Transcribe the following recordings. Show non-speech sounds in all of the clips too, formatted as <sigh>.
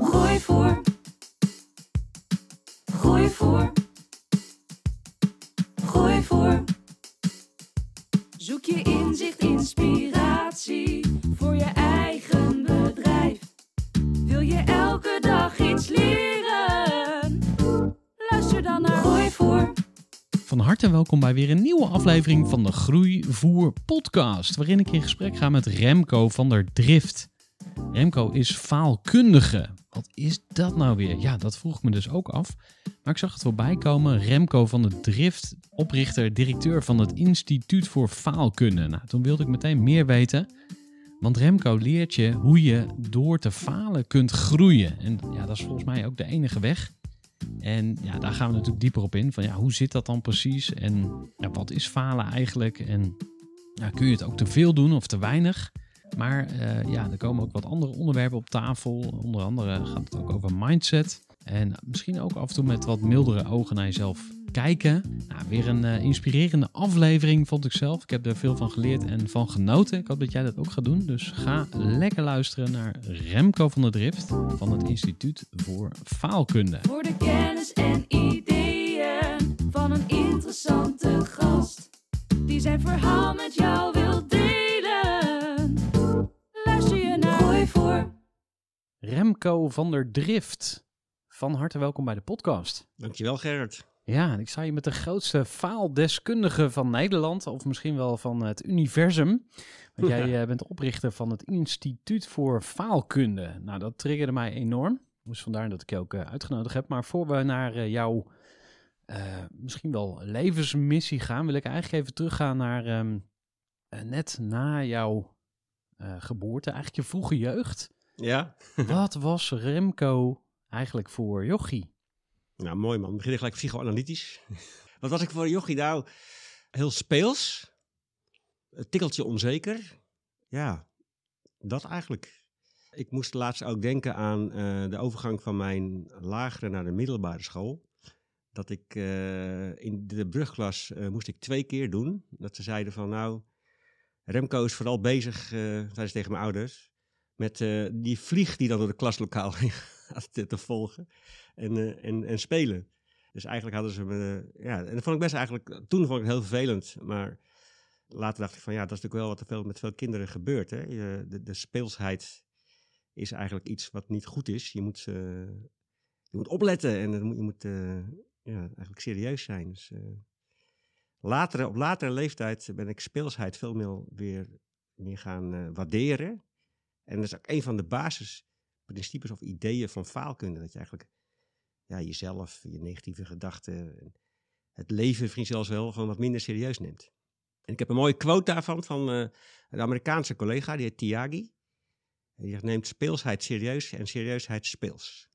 Gooi voor. Gooi voor. Gooi voor. Zoek je inzicht, inspiratie voor je eigen bedrijf. Wil je elke dag iets leren? Luister dan naar Gooi voor. Van harte welkom bij weer een nieuwe aflevering van de Groeivoer Podcast, waarin ik in gesprek ga met Remco van der Drift. Remco is faalkundige. Wat is dat nou weer? Ja, dat vroeg ik me dus ook af. Maar ik zag het voorbij komen. Remco van de Drift, oprichter, directeur van het Instituut voor Faalkunde. Nou, toen wilde ik meteen meer weten. Want Remco leert je hoe je door te falen kunt groeien. En ja, dat is volgens mij ook de enige weg. En ja, daar gaan we natuurlijk dieper op in. Van ja, hoe zit dat dan precies? En ja, wat is falen eigenlijk? En ja, kun je het ook te veel doen of te weinig? Maar eh, ja, er komen ook wat andere onderwerpen op tafel. Onder andere gaat het ook over mindset. En misschien ook af en toe met wat mildere ogen naar jezelf kijken. Nou, weer een eh, inspirerende aflevering vond ik zelf. Ik heb er veel van geleerd en van genoten. Ik hoop dat jij dat ook gaat doen. Dus ga lekker luisteren naar Remco van der Drift van het Instituut voor Faalkunde. Voor de kennis en ideeën van een interessante gast die zijn verhaal met jou wil delen voor. Remco van der Drift, van harte welkom bij de podcast. Dankjewel Gerrit. Ja, ik sta je met de grootste faaldeskundige van Nederland, of misschien wel van het universum. Want jij eh, bent oprichter van het Instituut voor Faalkunde. Nou, dat triggerde mij enorm. Dus vandaar dat ik je ook eh, uitgenodigd heb. Maar voor we naar eh, jouw misschien wel levensmissie gaan, wil ik eigenlijk even teruggaan naar ehm, net na jouw eh, geboorte, eigenlijk je vroege jeugd. Ja. <laughs> Wat was Remco eigenlijk voor jochie? Nou, mooi man. Begin gelijk psychoanalytisch. <laughs> Wat was ik voor jochie? Nou, heel speels. Een tikkeltje onzeker. Ja, dat eigenlijk. Ik moest laatst ook denken aan eh, de overgang van mijn lagere naar de middelbare school. Dat ik eh, in de brugklas moest ik twee keer doen. Dat ze zeiden van nou, Remco is vooral bezig, eh, dat is tegen mijn ouders, met eh, die vlieg die dan door de klaslokaal ging <laughs> te volgen en, eh, en, en spelen. Dus eigenlijk hadden ze me. ja, en dat vond ik best eigenlijk. Toen vond ik het heel vervelend. Maar later dacht ik van ja, dat is natuurlijk wel wat er veel, met veel kinderen gebeurt. Hè? de, de speelsheid is eigenlijk iets wat niet goed is. Je moet, uh, je moet opletten en je moet ja, eigenlijk serieus zijn. Dus, later, op latere leeftijd ben ik speelsheid veel meer, weer, gaan eh, waarderen. En dat is ook een van de basisprincipes of ideeën van faalkunde. Dat je eigenlijk ja, jezelf, je negatieve gedachten, het leven misschien zelfs wel gewoon wat minder serieus neemt. En ik heb een mooie quote daarvan van uh, een Amerikaanse collega, die heet Tiagi. Die zegt, neemt speelsheid serieus en serieusheid speels.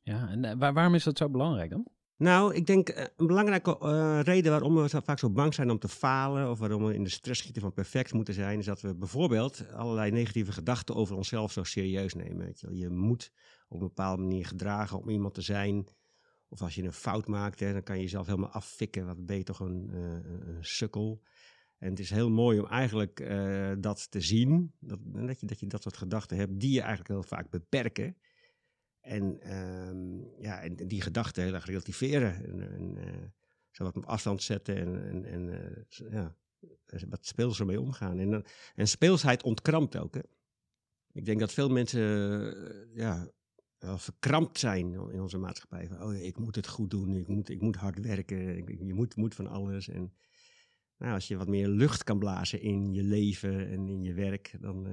Ja, en eh, waarom is dat zo belangrijk dan? Nou, ik denk eh, een belangrijke eh, reden waarom we vaak zo bang zijn om te falen of waarom we in de stress schieten van perfect moeten zijn, is dat we bijvoorbeeld allerlei negatieve gedachten over onszelf zo serieus nemen. Weet je, je moet op een bepaalde manier gedragen om iemand te zijn. Of als je een fout maakt, dan kan je jezelf helemaal affikken. Wat ben je toch eh, een, sukkel? En het is heel mooi om eigenlijk dat te zien, dat, dat je dat soort gedachten hebt die je eigenlijk heel vaak beperken. En, ehm, ja, en, die gedachten heel erg relativeren. En, eh, zo wat op afstand zetten en, en, eh, ja, eh, wat speels ermee omgaan. En, en speelsheid ontkrampt ook. Hè? Ik denk dat veel mensen ja, wel verkrampt zijn in onze maatschappij. Van, oh, ik moet het goed doen, ik moet, ik moet hard werken, je moet, moet van alles. En nou, als je wat meer lucht kan blazen in je leven en in je werk, dan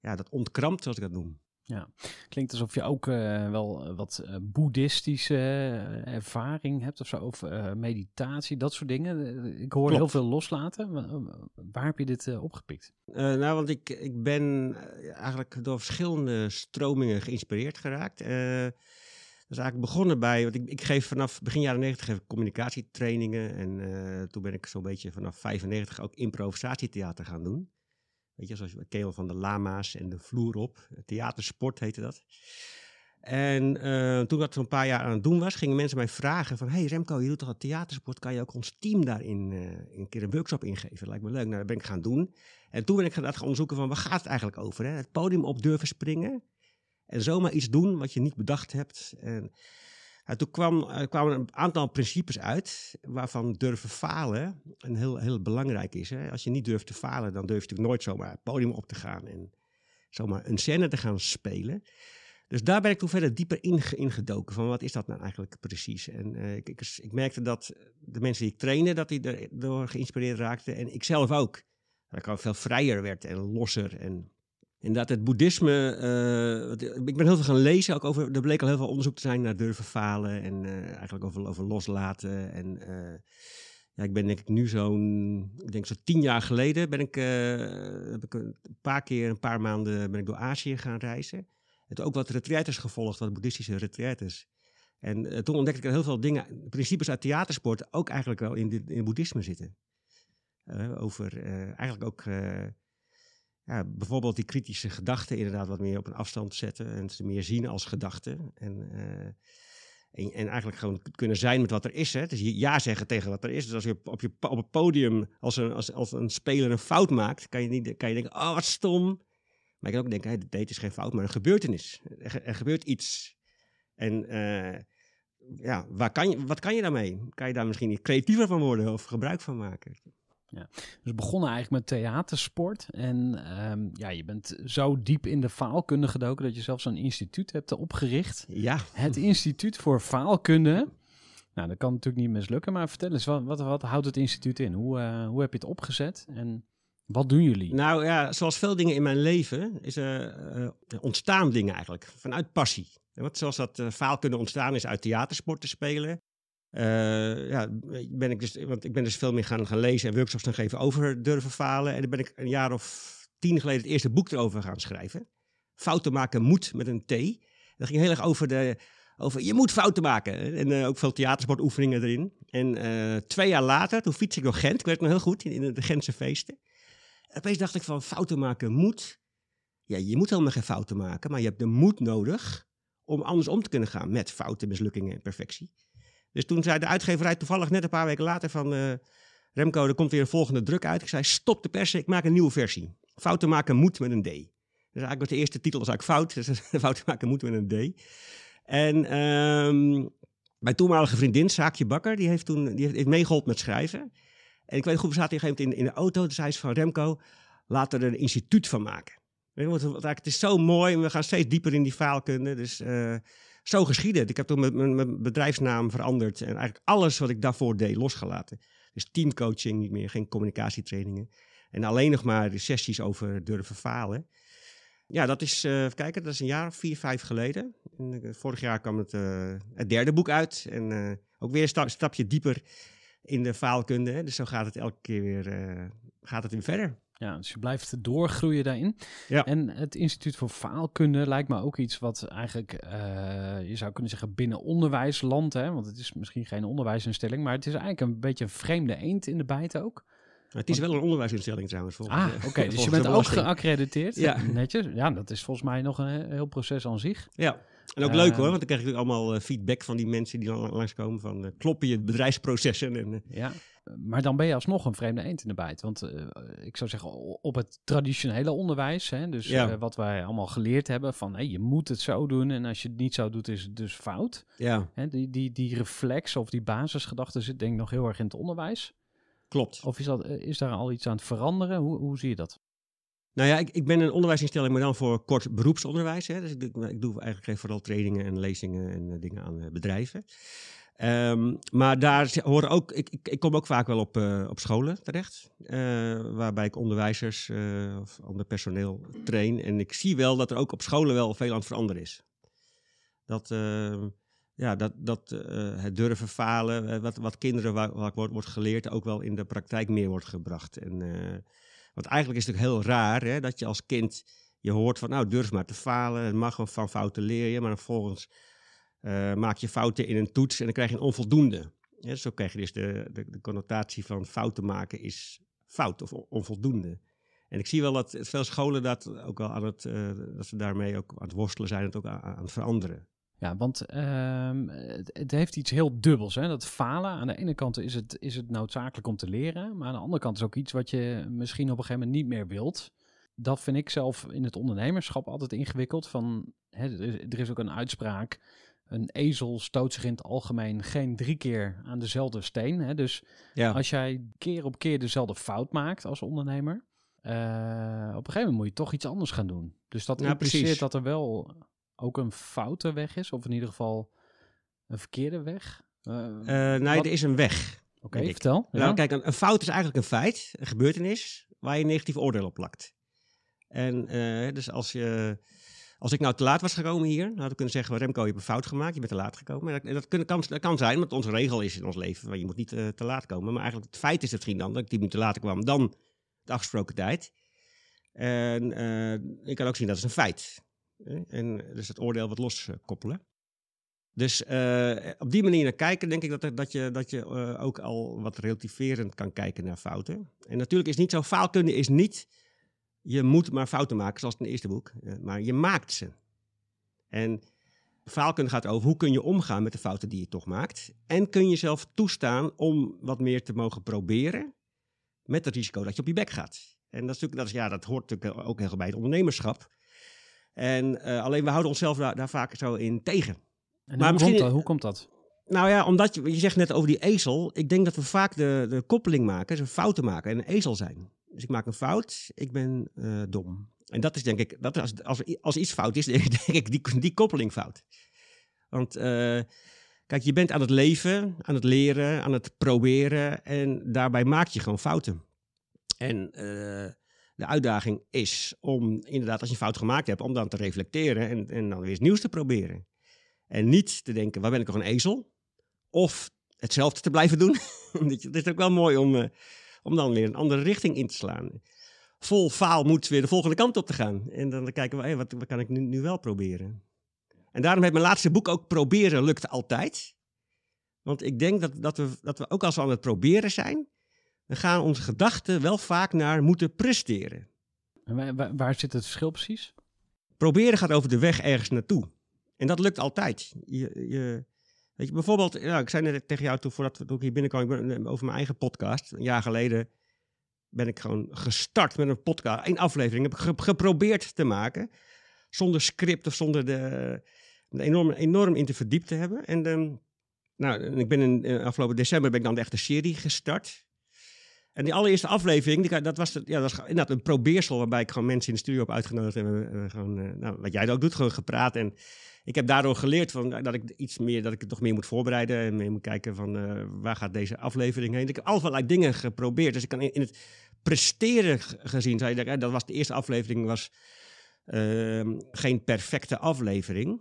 ja, dat ontkrampt, zoals ik dat noem. Ja, klinkt alsof je ook eh, wel eh, wat eh, boeddhistische ervaring hebt of zo, of meditatie, dat soort dingen. Ik hoor heel veel loslaten. Waar heb je dit opgepikt? nou, want ik, ik ben eigenlijk door verschillende stromingen geïnspireerd geraakt. dat is eigenlijk begonnen bij, want ik, ik geef vanaf begin jaren 90 communicatietrainingen. En toen ben ik zo'n beetje vanaf 95 ook improvisatietheater gaan doen. Weet je, zoals Keel van de Lama's en de Vloer op. Theatersport heette dat. En eh, toen dat een paar jaar aan het doen was, gingen mensen mij vragen van... hey Remco, je doet toch dat theatersport, kan je ook ons team daarin eh, een keer een workshop ingeven? Dat lijkt me leuk. Nou, dat ben ik gaan doen. En toen ben ik gaan, gaan onderzoeken van, waar gaat het eigenlijk over? Hè? Het podium op durven springen en zomaar iets doen wat je niet bedacht hebt. En en toen kwam, kwamen een aantal principes uit, waarvan durven falen een heel, heel belangrijk is. Hè? Als je niet durft te falen, dan durf je natuurlijk nooit zomaar het podium op te gaan en zomaar een scène te gaan spelen. Dus daar ben ik toen verder dieper in ingedoken van wat is dat nou eigenlijk precies. En eh, ik, ik, merkte dat de mensen die ik trainde, dat die erdoor geïnspireerd raakten en ik zelf ook. Dat ik al veel vrijer werd en losser en inderdaad het boeddhisme. Eh, ik ben heel veel gaan lezen. Ook over, er bleek al heel veel onderzoek te zijn naar durven falen. En eh, eigenlijk over, over loslaten. En eh, ja, ik ben denk ik nu zo'n, ik denk zo'n tien jaar geleden ben ik, heb ik een paar keer, een paar maanden ben ik door Azië gaan reizen. Het ook wat retreates gevolgd, wat boeddhistische retreates. En toen ontdekte ik er heel veel dingen, principes uit theatersport, ook eigenlijk wel in, dit, in het boeddhisme zitten. over eigenlijk ook ja, bijvoorbeeld die kritische gedachten inderdaad wat meer op een afstand zetten en ze meer zien als gedachten. En, eh, en, eigenlijk gewoon kunnen zijn met wat er is. Hè? Dus ja zeggen tegen wat er is. Dus als je op, je, op het podium, als een, als, als een speler een fout maakt, kan je, niet, kan je denken, oh wat stom. Maar je kan ook denken, de dit is geen fout, maar een gebeurtenis. Er, er gebeurt iets. En eh, ja, waar kan je, wat kan je daarmee? Kan je daar misschien creatiever van worden of gebruik van maken? Ja. Dus begonnen eigenlijk met theatersport. En ehm, ja, je bent zo diep in de faalkunde gedoken dat je zelfs een instituut hebt opgericht. Ja. Het Instituut voor Faalkunde. Nou, dat kan natuurlijk niet mislukken, maar vertel eens, wat, wat, wat houdt het instituut in? Hoe, eh, hoe heb je het opgezet en wat doen jullie? Nou ja, zoals veel dingen in mijn leven is, uh, ontstaan dingen eigenlijk vanuit passie. wat, zoals dat vaalkunde eh, ontstaan is uit theatersport te spelen, eh, ja, ben ik dus, want ik ben dus veel meer gaan, gaan lezen en workshops gaan geven over durven falen. En dan ben ik een jaar of tien geleden het eerste boek erover gaan schrijven. Fouten maken moet met een T. dat ging heel erg over, de, over je moet fouten maken. En eh, ook veel theatersportoefeningen erin. En eh, twee jaar later, toen fiets ik door Gent. Ik werd nog heel goed, in, de Gentse feesten. En opeens dacht ik van fouten maken moet. Ja, je moet helemaal geen fouten maken, maar je hebt de moed nodig om anders om te kunnen gaan met fouten, mislukkingen en perfectie. Dus toen zei de uitgeverij toevallig net een paar weken later van... Eh, Remco, er komt weer een volgende druk uit. Ik zei, stop de persen, ik maak een nieuwe versie. Fouten maken moet met een D. Dus eigenlijk was de eerste titel was eigenlijk fout. Dus <laughs> fouten maken moet met een D. En ehm, mijn toenmalige vriendin, Saakje Bakker, die heeft toen die heeft, meegeholpen met schrijven. En ik weet goed, we zaten in een gegeven moment in, de auto. Toen zei ze van Remco, laten er een instituut van maken. Want het is zo mooi we gaan steeds dieper in die faalkunde. Dus... Eh, zo geschieden. Ik heb toen mijn, bedrijfsnaam veranderd en eigenlijk alles wat ik daarvoor deed losgelaten. Dus teamcoaching niet meer, geen communicatietrainingen. En alleen nog maar sessies over durven falen. Ja, dat is, uh, kijken, dat is een jaar of vier, vijf geleden. En, eh, vorig jaar kwam het, eh, het derde boek uit. En ook weer een stapje dieper in de faalkunde. Dus zo gaat het elke keer weer, gaat het weer verder. Ja, dus je blijft doorgroeien daarin. Ja. En het instituut voor faalkunde lijkt me ook iets wat eigenlijk, eh, je zou kunnen zeggen, binnen onderwijsland, hè? Want het is misschien geen onderwijsinstelling, maar het is eigenlijk een beetje een vreemde eend in de bijt ook. het is wel een onderwijsinstelling trouwens. Volgens, ah, oké. <laughs> dus je bent ook geaccrediteerd. Ja. <laughs> Netjes. Ja, dat is volgens mij nog een heel proces aan zich. Ja. En ook leuk hoor, ehm. want dan krijg ik natuurlijk allemaal eh, feedback van die mensen die langskomen van eh, kloppen je bedrijfsprocessen. En, ja. Maar dan ben je alsnog een vreemde eend in de bijt. Want eh, ik zou zeggen, op het traditionele onderwijs, hè, dus eh, wat wij allemaal geleerd hebben van hey, je moet het zo doen en als je het niet zo doet is het dus fout. Ja. Hè, die, die, die reflex of die basisgedachte zit denk ik nog heel erg in het onderwijs. Klopt. Of is, dat, eh, is daar al iets aan het veranderen? Hoe, hoe zie je dat? Nou ja, ik, ik ben een onderwijsinstelling, maar dan voor kort beroepsonderwijs. Hè. Dus ik, ik, doe eigenlijk vooral trainingen en lezingen en dingen aan bedrijven. Ehm, maar daar hoor ook, ik, ik, ik, kom ook vaak wel op, eh, op scholen terecht, eh, waarbij ik onderwijzers eh, of ander personeel train. En ik zie wel dat er ook op scholen wel veel aan het veranderen is. Dat, ehm, ja, dat, dat het durven falen, wat, wat kinderen waar, wordt, wordt geleerd, ook wel in de praktijk meer wordt gebracht. En, want eigenlijk is het ook heel raar hè, dat je als kind, je hoort van nou durf maar te falen, het mag van fouten leer je, maar vervolgens eh, maak je fouten in een toets en dan krijg je een onvoldoende. zo krijg je dus de, de, connotatie van fouten maken is fout of onvoldoende. En ik zie wel dat veel scholen dat ook wel aan het, eh, dat ze daarmee ook aan het worstelen zijn, het ook aan, het veranderen. Ja, want ehm, het, het, heeft iets heel dubbels. Hè? Dat falen, aan de ene kant is het, is het noodzakelijk om te leren, maar aan de andere kant is ook iets wat je misschien op een gegeven moment niet meer wilt. Dat vind ik zelf in het ondernemerschap altijd ingewikkeld. Van, hè, er, is, er is ook een uitspraak een ezel stoot zich in het algemeen geen drie keer aan dezelfde steen. Hè? Dus ja. als jij keer op keer dezelfde fout maakt als ondernemer, eh, op een gegeven moment moet je toch iets anders gaan doen. Dus dat impliceert precies. dat er wel ook een foute weg is, of in ieder geval een verkeerde weg. Eh, eh, nee, er is een weg. Oké, vertel. Nou, kijk, een, fout is eigenlijk een feit, een gebeurtenis, waar je een negatief oordeel op plakt. En dus als je als ik nou te laat was gekomen hier, dan had ik kunnen zeggen: Remco, je hebt een fout gemaakt, je bent te laat gekomen. Maar dat, dat, kan, kan, zijn, want onze regel is in ons leven: je moet niet eh, te laat komen. Maar eigenlijk, het feit is misschien dan dat ik tien te later kwam dan de afgesproken tijd. En eh, ik kan ook zien dat is een feit. En dus het oordeel wat loskoppelen. Dus eh, op die manier naar kijken, denk ik dat, dat je, dat je ook al wat relativerend kan kijken naar fouten. En natuurlijk is niet zo, faalkunde is niet je moet maar fouten maken, zoals in het eerste boek. Eh, maar je maakt ze. En faalkunde gaat over hoe kun je omgaan met de fouten die je toch maakt. En kun je zelf toestaan om wat meer te mogen proberen. Met het risico dat je op je bek gaat. En dat, is natuurlijk, dat, is, ja, dat hoort natuurlijk ook heel bij het ondernemerschap. En eh, alleen we houden onszelf daar, daar, vaak zo in tegen. maar hoe, komt dat? hoe komt dat? Nou ja, omdat je, je zegt net over die ezel. Ik denk dat we vaak de, de koppeling maken, ze dus fouten maken en een ezel zijn. Dus ik maak een fout, ik ben eh, dom. En dat is denk ik, dat als, als, als iets fout is, <laughs> denk ik die, die koppeling fout. Want eh, kijk, je bent aan het leven, aan het leren, aan het proberen en daarbij maak je gewoon fouten. En eh, de uitdaging is om inderdaad, als je een fout gemaakt hebt, om dan te reflecteren en, en dan weer iets nieuws te proberen. En niet te denken, waar ben ik nog een ezel? Of hetzelfde te blijven doen. Het <laughs> is ook wel mooi om om dan weer een andere richting in te slaan. Vol faal moet weer de volgende kant op te gaan. En dan kijken we, hey, wat, kan ik nu, nu wel proberen? En daarom heeft mijn laatste boek ook Proberen lukt altijd. Want ik denk dat, dat, we, dat we ook als we aan het proberen zijn, dan gaan onze gedachten wel vaak naar moeten presteren. En waar, waar zit het verschil precies? Proberen gaat over de weg ergens naartoe. En dat lukt altijd. Je, je, Weet je, bijvoorbeeld, ik zei net tegen jou toe voordat we ik hier binnenkwam, ik ben, eh, over mijn eigen podcast. Een jaar geleden ben ik gewoon gestart met een podcast. één aflevering heb ik geprobeerd te maken. Zonder script of zonder de, enorm, enorm in te verdiept te hebben. En de, ehm, nou, ik ben in, eh, afgelopen december ben ik dan de echte serie gestart. En die allereerste aflevering, dat, was, ja, dat was inderdaad een probeersel waarbij ik gewoon mensen in de studio heb uitgenodigd. En, gewoon, eh, nou, wat jij ook doet, gewoon gepraat. En ik heb daardoor geleerd van, eh, dat, ik iets meer, dat ik het nog meer moet voorbereiden. En moet kijken van eh, waar gaat deze aflevering heen. Ik heb allerlei dingen geprobeerd. Dus ik kan in, het presteren gezien. Zei dat, dat was de eerste aflevering was ehm, geen perfecte aflevering.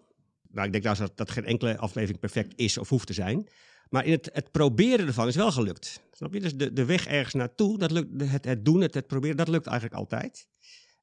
Nou, ik denk dat, dat geen enkele aflevering perfect is of hoeft te zijn. Maar in het, het proberen ervan is wel gelukt. Snap je? Dus de, de weg ergens naartoe, dat lukt, het, het doen, het, het proberen, dat lukt eigenlijk altijd.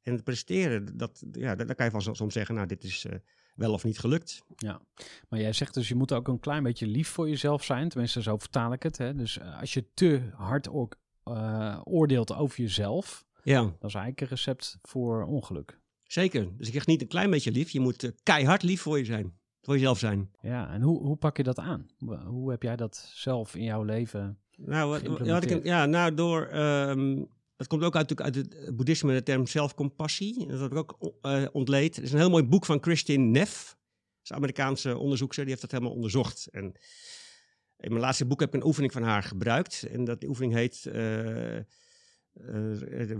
En het presteren, dat, ja, daar kan je van soms zeggen, nou, dit is, eh, wel of niet gelukt. Ja, maar jij zegt dus je moet ook een klein beetje lief voor jezelf zijn. Tenminste, zo vertaal ik het. Hè? Dus eh, als je te hard ook, eh, oordeelt over jezelf, ja. dan is eigenlijk een recept voor ongeluk. Zeker. Dus ik zeg niet een klein beetje lief. Je moet eh, keihard lief voor, je zijn, voor jezelf zijn. Ja, en hoe, hoe pak je dat aan? Hoe heb jij dat zelf in jouw leven nou, wat, wat ik, ja, nou, door ehm, dat komt ook uit, uit het boeddhisme, de term zelfcompassie. Dat heb ik ook eh, ontleed. Er is een heel mooi boek van Christine Neff. Dat is een Amerikaanse onderzoekster, die heeft dat helemaal onderzocht. En in mijn laatste boek heb ik een oefening van haar gebruikt. En dat die oefening heet... Eh, eh,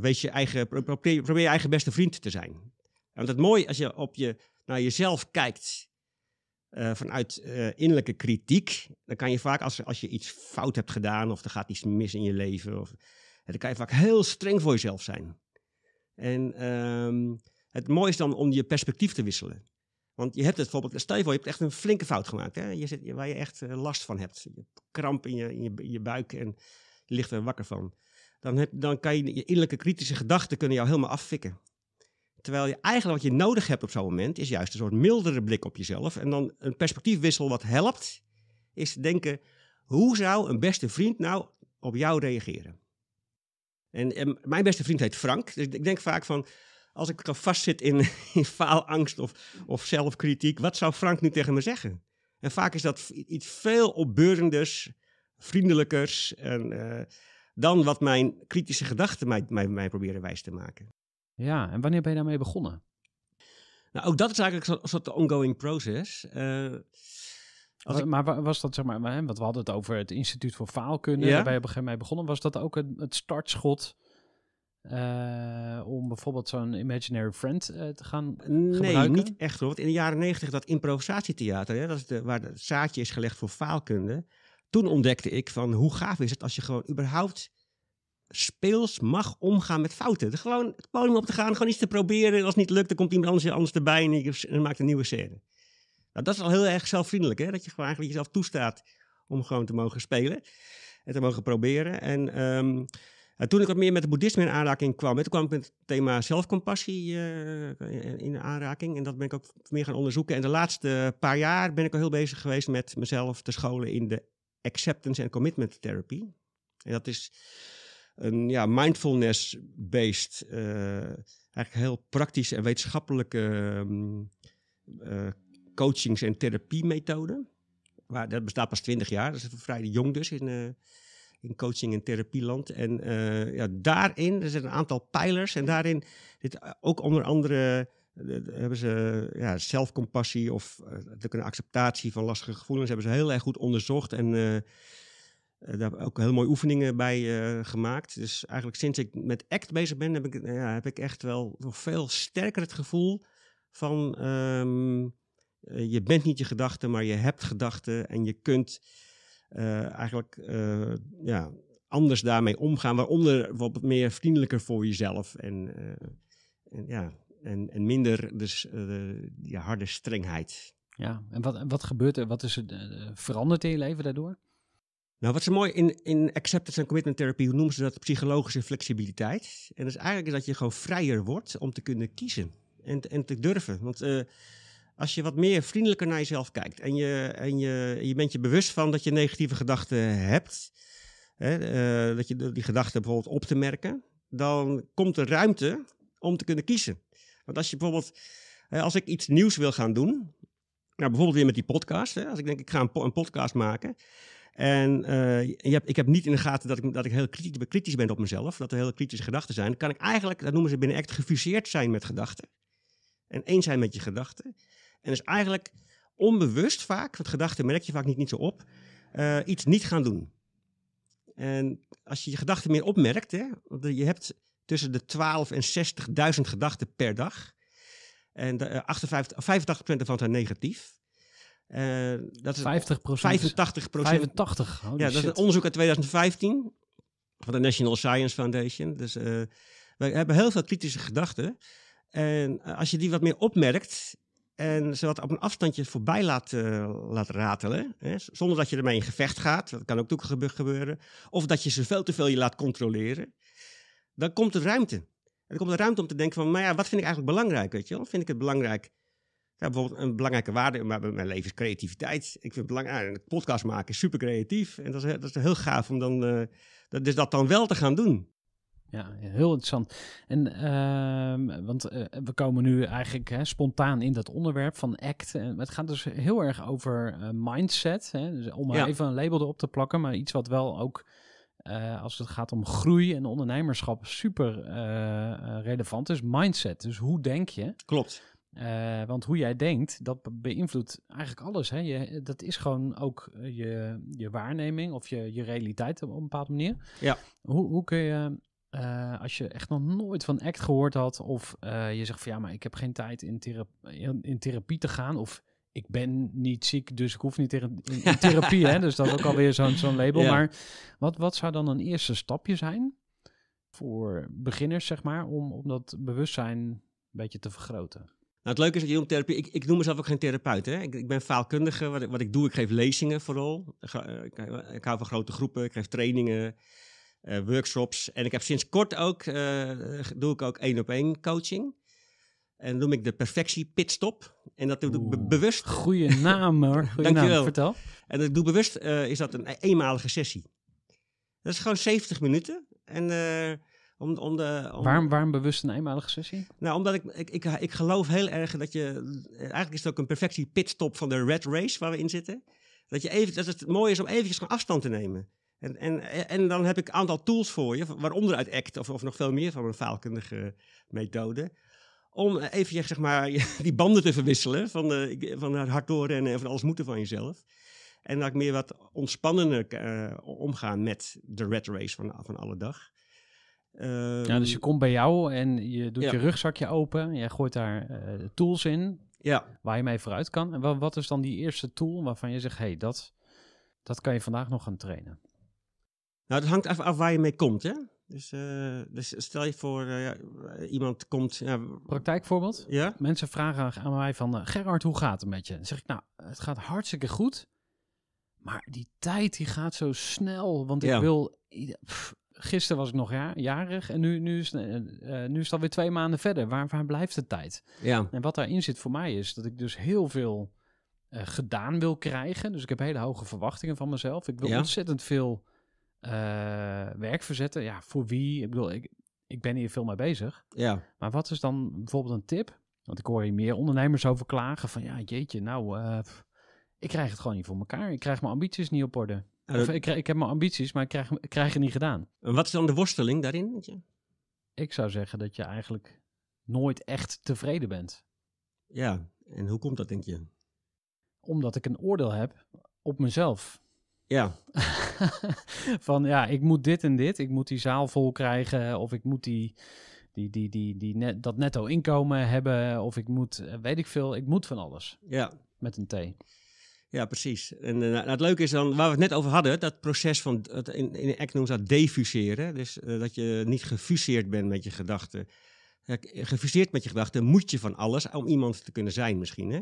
wees je eigen, probeer, je eigen beste vriend te zijn. Want het mooie, als je, op je naar jezelf kijkt vanuit innerlijke kritiek, dan kan je vaak, als, als je iets fout hebt gedaan of er gaat iets mis in je leven, of dan kan je vaak heel streng voor jezelf zijn. En ehm, het mooiste is dan om je perspectief te wisselen. Want je hebt het bijvoorbeeld, stel je je hebt echt een flinke fout gemaakt. Hè? Je zit, waar je echt eh, last van hebt. Je hebt kramp in je, in je, buik en je ligt er wakker van. Dan, heb, dan kan je, je innerlijke kritische gedachten kunnen jou helemaal afvikken. Terwijl je eigenlijk wat je nodig hebt op zo'n moment is juist een soort mildere blik op jezelf. En dan een perspectiefwissel wat helpt, is denken: hoe zou een beste vriend nou op jou reageren? En, mijn beste vriend heet Frank. Dus ik denk vaak van, als ik al vastzit in, <laughs> in faalangst of, of zelfkritiek, wat zou Frank nu tegen me zeggen? En vaak is dat iets veel opbeurenders, vriendelijkers en, eh, dan wat mijn kritische gedachten mij, mij, proberen wijs te maken. Ja, en wanneer ben je daarmee begonnen? Nou, ook dat is eigenlijk een soort ongoing process. Eh, als ik... Maar was dat zeg maar, want we hadden het over het instituut voor faalkunde, ja? waar wij op een gegeven moment begonnen. Was dat ook het, het startschot eh, om bijvoorbeeld zo'n imaginary friend eh, te gaan nee, gebruiken? Nee, niet echt hoor. Want in de jaren negentig dat improvisatietheater, hè, dat is de, waar het zaadje is gelegd voor faalkunde. Toen ontdekte ik van hoe gaaf is het als je gewoon überhaupt speels mag omgaan met fouten. gewoon het podium op te gaan, gewoon iets te proberen. Als het niet lukt, dan komt iemand anders, anders erbij en, maakt een nieuwe scène. Nou, dat is al heel erg zelfvriendelijk, hè? dat je gewoon eigenlijk jezelf toestaat om gewoon te mogen spelen en te mogen proberen. En ehm, toen ik wat meer met het boeddhisme in aanraking kwam, toen kwam ik met het thema zelfcompassie eh, in aanraking. En dat ben ik ook meer gaan onderzoeken. En de laatste paar jaar ben ik al heel bezig geweest met mezelf te scholen in de acceptance en commitment therapy. En dat is een ja, mindfulness-based, eh, eigenlijk heel praktische en wetenschappelijke um, coachings- en therapiemethode. Waar, dat bestaat pas twintig jaar, dat is vrij jong dus in, eh, in coaching- en therapieland. En eh, ja, daarin, er zitten een aantal pijlers en daarin zit ook onder andere... Eh, hebben ze ja, zelfcompassie of een acceptatie van lastige gevoelens? Hebben ze heel erg goed onderzocht. En uh, daar ook heel mooie oefeningen bij gemaakt. Dus eigenlijk sinds ik met ACT bezig ben, heb ik, ja, heb ik echt wel veel sterker het gevoel van ehm, eh, je bent niet je gedachten, maar je hebt gedachten en je kunt eh, eigenlijk eh, ja, anders daarmee omgaan, waaronder wat meer vriendelijker voor jezelf en, en ja, en, en, minder dus die harde strengheid. Ja, en wat, wat gebeurt er? Wat is het veranderd in je leven daardoor? Nou, wat ze mooi in, in acceptance en commitment therapie noemen ze dat psychologische flexibiliteit. En dat is eigenlijk dat je gewoon vrijer wordt om te kunnen kiezen en, en te durven. Want als je wat meer vriendelijker naar jezelf kijkt en je, en je, je bent je bewust van dat je negatieve gedachten hebt, hè, eh, dat je die gedachten bijvoorbeeld op te merken, dan komt er ruimte om te kunnen kiezen. Want als je bijvoorbeeld, als ik iets nieuws wil gaan doen, nou bijvoorbeeld weer met die podcast, hè, als ik denk ik ga een, podcast maken. En eh, je hebt, ik heb niet in de gaten dat ik, dat ik heel kritisch, kritisch ben op mezelf, dat er heel kritische gedachten zijn. Dan kan ik eigenlijk, dat noemen ze binnen ACT, gefuseerd zijn met gedachten. En eens zijn met je gedachten. En is dus eigenlijk onbewust vaak, het gedachten merk je vaak niet, niet zo op, eh, iets niet gaan doen. En als je je gedachten meer opmerkt, hè, je hebt tussen de 12 en 60.000 gedachten per dag. En de, 58, 85% ervan zijn negatief. Eh, dat is 50 85 85? ja, dat is een onderzoek uit 2015 van de National Science Foundation. Dus eh, we hebben heel veel kritische gedachten. En als je die wat meer opmerkt en ze wat op een afstandje voorbij laat, uh, ratelen. Hè, zonder dat je ermee in gevecht gaat. Dat kan ook gebeuren. Of dat je ze veel te veel je laat controleren. Dan komt er ruimte. En dan komt de ruimte om te denken van, maar ja, wat vind ik eigenlijk belangrijk? Weet je wel? Vind ik het belangrijk? Ja, bijvoorbeeld een belangrijke waarde in mijn leven is creativiteit. Ik vind het belangrijk, podcast maken is super creatief. En dat is, dat is heel gaaf om dan, eh, dat, dus dat dan wel te gaan doen ja, heel interessant. En, ehm, want eh, we komen nu eigenlijk hè, spontaan in dat onderwerp van ACT. En het gaat dus heel erg over eh, mindset. Hè? Dus om even een label erop te plakken, maar iets wat wel ook eh, als het gaat om groei en ondernemerschap super relevant is. Mindset. Dus hoe denk je? Klopt. want hoe jij denkt, dat beïnvloedt eigenlijk alles. Hè? Je, dat is gewoon ook je, je waarneming of je, je realiteit op een bepaalde manier. Ja. Hoe, hoe kun je eh, als je echt nog nooit van ACT gehoord had, of eh, je zegt van ja, maar ik heb geen tijd in, therapie te gaan, of ik ben niet ziek, dus ik hoef niet in, <laughs> therapie. hè? Dus dat is ook alweer zo'n zo'n label. Maar wat, wat zou dan een eerste stapje zijn voor beginners, zeg maar, om, om dat bewustzijn een beetje te vergroten? Nou, het leuke is dat je noemt therapie. Ik, ik noem mezelf ook geen therapeut. Hè? Ik, ik ben faalkundige. Wat ik, wat ik doe, ik geef lezingen vooral. Eh, ik, ik hou van grote groepen, ik geef trainingen. Eh, workshops. En ik heb sinds kort ook, eh, doe ik ook één op één coaching. En noem ik de perfectie pitstop. En dat doe ik bewust. Goeie naam hoor. je <laughs> Dankjewel. Vertel. En dat doe bewust, eh, is dat een e- eenmalige sessie. Dat is gewoon 70 minuten. En om, om de, om... Waarom, waarom bewust een eenmalige sessie? Nou, omdat ik, ik, ik, ik, geloof heel erg dat je... Eigenlijk is het ook een perfectie pitstop van de red race waar we in zitten. Dat, je even, dat het mooi is om eventjes gaan afstand te nemen. En, en, en dan heb ik een aantal tools voor je, waaronder uit ACT of, of nog veel meer van een faalkundige methode. Om even zeg maar, <laughs> die banden te verwisselen van, eh, van het hard door en van alles moeten van jezelf. En dat ik meer wat ontspannender uh, omgaan met de red race van, van alle dag. ja, dus je ehm, komt bij jou en je doet je rugzakje open. Jij gooit daar eh, tools in ja. waar je mee vooruit kan. En wat, wat, is dan die eerste tool waarvan je zegt, hey, dat, dat kan je vandaag nog gaan trainen? Nou, dat hangt af, af waar je mee komt, hè? Dus, eh, dus stel je voor, eh, eh, iemand komt... Praktijkvoorbeeld. Ja? Mensen vragen aan mij van, Gerard, hoe gaat het met je? Dan zeg ik, nou, het gaat hartstikke goed. Maar die tijd, die gaat zo snel. Want ik wil... gisteren was ik nog ja, jarig en nu, nu, is, nu is het alweer twee maanden verder. Waar, blijft de tijd? Ja. En wat daarin zit voor mij is dat ik dus heel veel gedaan wil krijgen. Dus ik heb hele hoge verwachtingen van mezelf. Ik wil ontzettend veel eh, werk verzetten. Ja, voor wie? Ik bedoel, ik, ik ben hier veel mee bezig. Ja. Maar wat is dan bijvoorbeeld een tip? Want ik hoor hier meer ondernemers over klagen van ja, jeetje, nou, eh, ik krijg het gewoon niet voor elkaar. Ik krijg mijn ambities niet op orde. ik, ik, heb mijn ambities, maar ik krijg, ik krijg het niet gedaan. En wat is dan de worsteling daarin? Ik zou zeggen dat je eigenlijk nooit echt tevreden bent. Ja, en hoe komt dat, denk je? Omdat ik een oordeel heb op mezelf. Ja. <laughs> van ja, ik moet dit en dit. Ik moet die zaal vol krijgen. Of ik moet die, die, die, die, die net, dat netto inkomen hebben. Of ik moet, eh, weet ik veel, ik moet van alles. Ja. Met een T. Ja, precies. En eh, nou, het leuke is dan, waar we het net over hadden, dat proces van, het, in, in de act noemen dat defuseren. Dus eh, dat je niet gefuseerd bent met je gedachten. gefuseerd met je gedachten moet je van alles om iemand te kunnen zijn misschien, hè?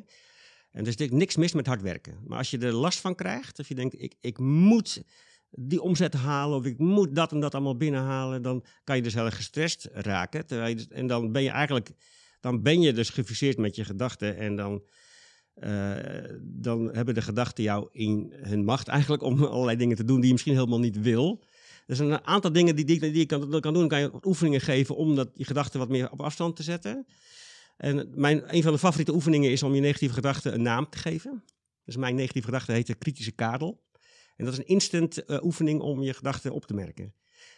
En er is niks mis met hard werken. Maar als je er last van krijgt, of je denkt, ik, ik moet die omzet halen, of ik moet dat en dat allemaal binnenhalen, dan kan je dus heel gestrest raken. Terwijl je, dus, en dan ben je eigenlijk, dan ben je dus gefuseerd met je gedachten en dan... Eh, dan hebben de gedachten jou in hun macht eigenlijk om <laughs> allerlei dingen te doen die je misschien helemaal niet wil. Er zijn een aantal dingen die, die, die ik kan, doen. Dan kan je oefeningen geven om dat, die gedachten wat meer op afstand te zetten. En mijn, een van de favoriete oefeningen is om je negatieve gedachten een naam te geven. Dus mijn negatieve gedachte heet de kritische kadel. En dat is een instant eh, oefening om je gedachten op te merken.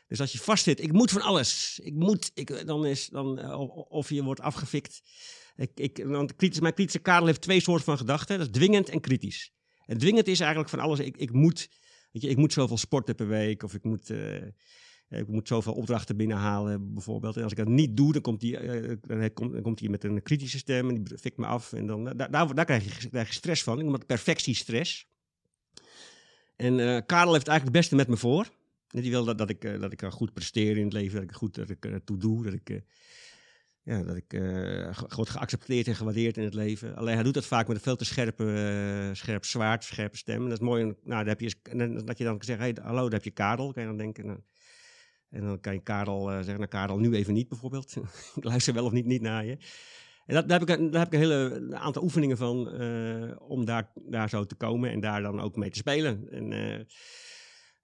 Dus als je vastzit, ik moet van alles. Ik moet, ik, dan is, dan, eh, of je wordt afgefikt. Ik, ik, want mijn kritische kadel heeft twee soorten van gedachten. Dat is dwingend en kritisch. En dwingend is eigenlijk van alles, ik, ik moet. Weet je, ik moet zoveel sporten per week. Of ik moet... Eh, eh, ik moet zoveel opdrachten binnenhalen, bijvoorbeeld. En als ik dat niet doe, dan komt hij eh, eh, dan komt, dan komt met een kritische stem en die fikt me af. En dan, daar, daar, daar krijg, je, stress van. Ik noem dat perfectiestress. En Karel heeft eigenlijk het beste met me voor. die wil dat, dat, ik, dat ik goed presteer in het leven, dat ik goed dat ik, toe doe, dat ik, ja, dat ik word geaccepteerd en gewaardeerd in het leven. Alleen hij doet dat vaak met een veel te scherpe, scherp zwaard, scherpe stem. En dat is mooi, nou, dan heb je, dat je dan kan zeggen, hey, hallo, daar heb je Karel. Kan je dan denken, nou, en dan kan je Karel uh, zeggen, nou Karel, nu even niet bijvoorbeeld. <laughs> ik luister wel of niet, niet naar je. En dat, daar, heb ik, daar heb ik een hele een aantal oefeningen van eh, om daar, daar zo te komen en daar dan ook mee te spelen. En, eh,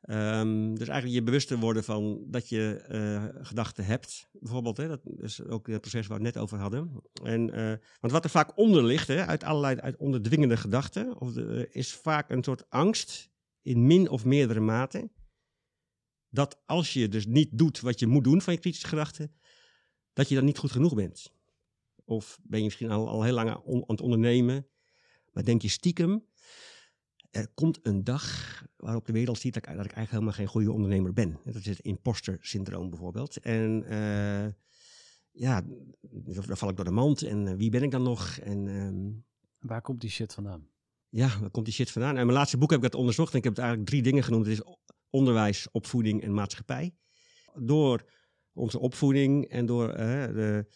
ehm, dus eigenlijk je bewust te worden van dat je gedachten hebt, bijvoorbeeld. Hè, dat is ook het proces waar we het net over hadden. En, want wat er vaak onder ligt, hè, uit allerlei uit onderdwingende gedachten, of is vaak een soort angst in min of meerdere mate dat als je dus niet doet wat je moet doen van je kritische gedachten, dat je dan niet goed genoeg bent. Of ben je misschien al, al heel lang aan, het ondernemen, maar denk je stiekem, er komt een dag waarop de wereld ziet dat ik, eigenlijk helemaal geen goede ondernemer ben. Dat is het imposter syndroom bijvoorbeeld. En eh, ja, dan val ik door de mand en eh, wie ben ik dan nog? En, ehm, waar komt die shit vandaan? Ja, waar komt die shit vandaan? In mijn laatste boek heb ik dat onderzocht en ik heb het eigenlijk drie dingen genoemd. Het is onderwijs, opvoeding en maatschappij. Door onze opvoeding en door eh, de,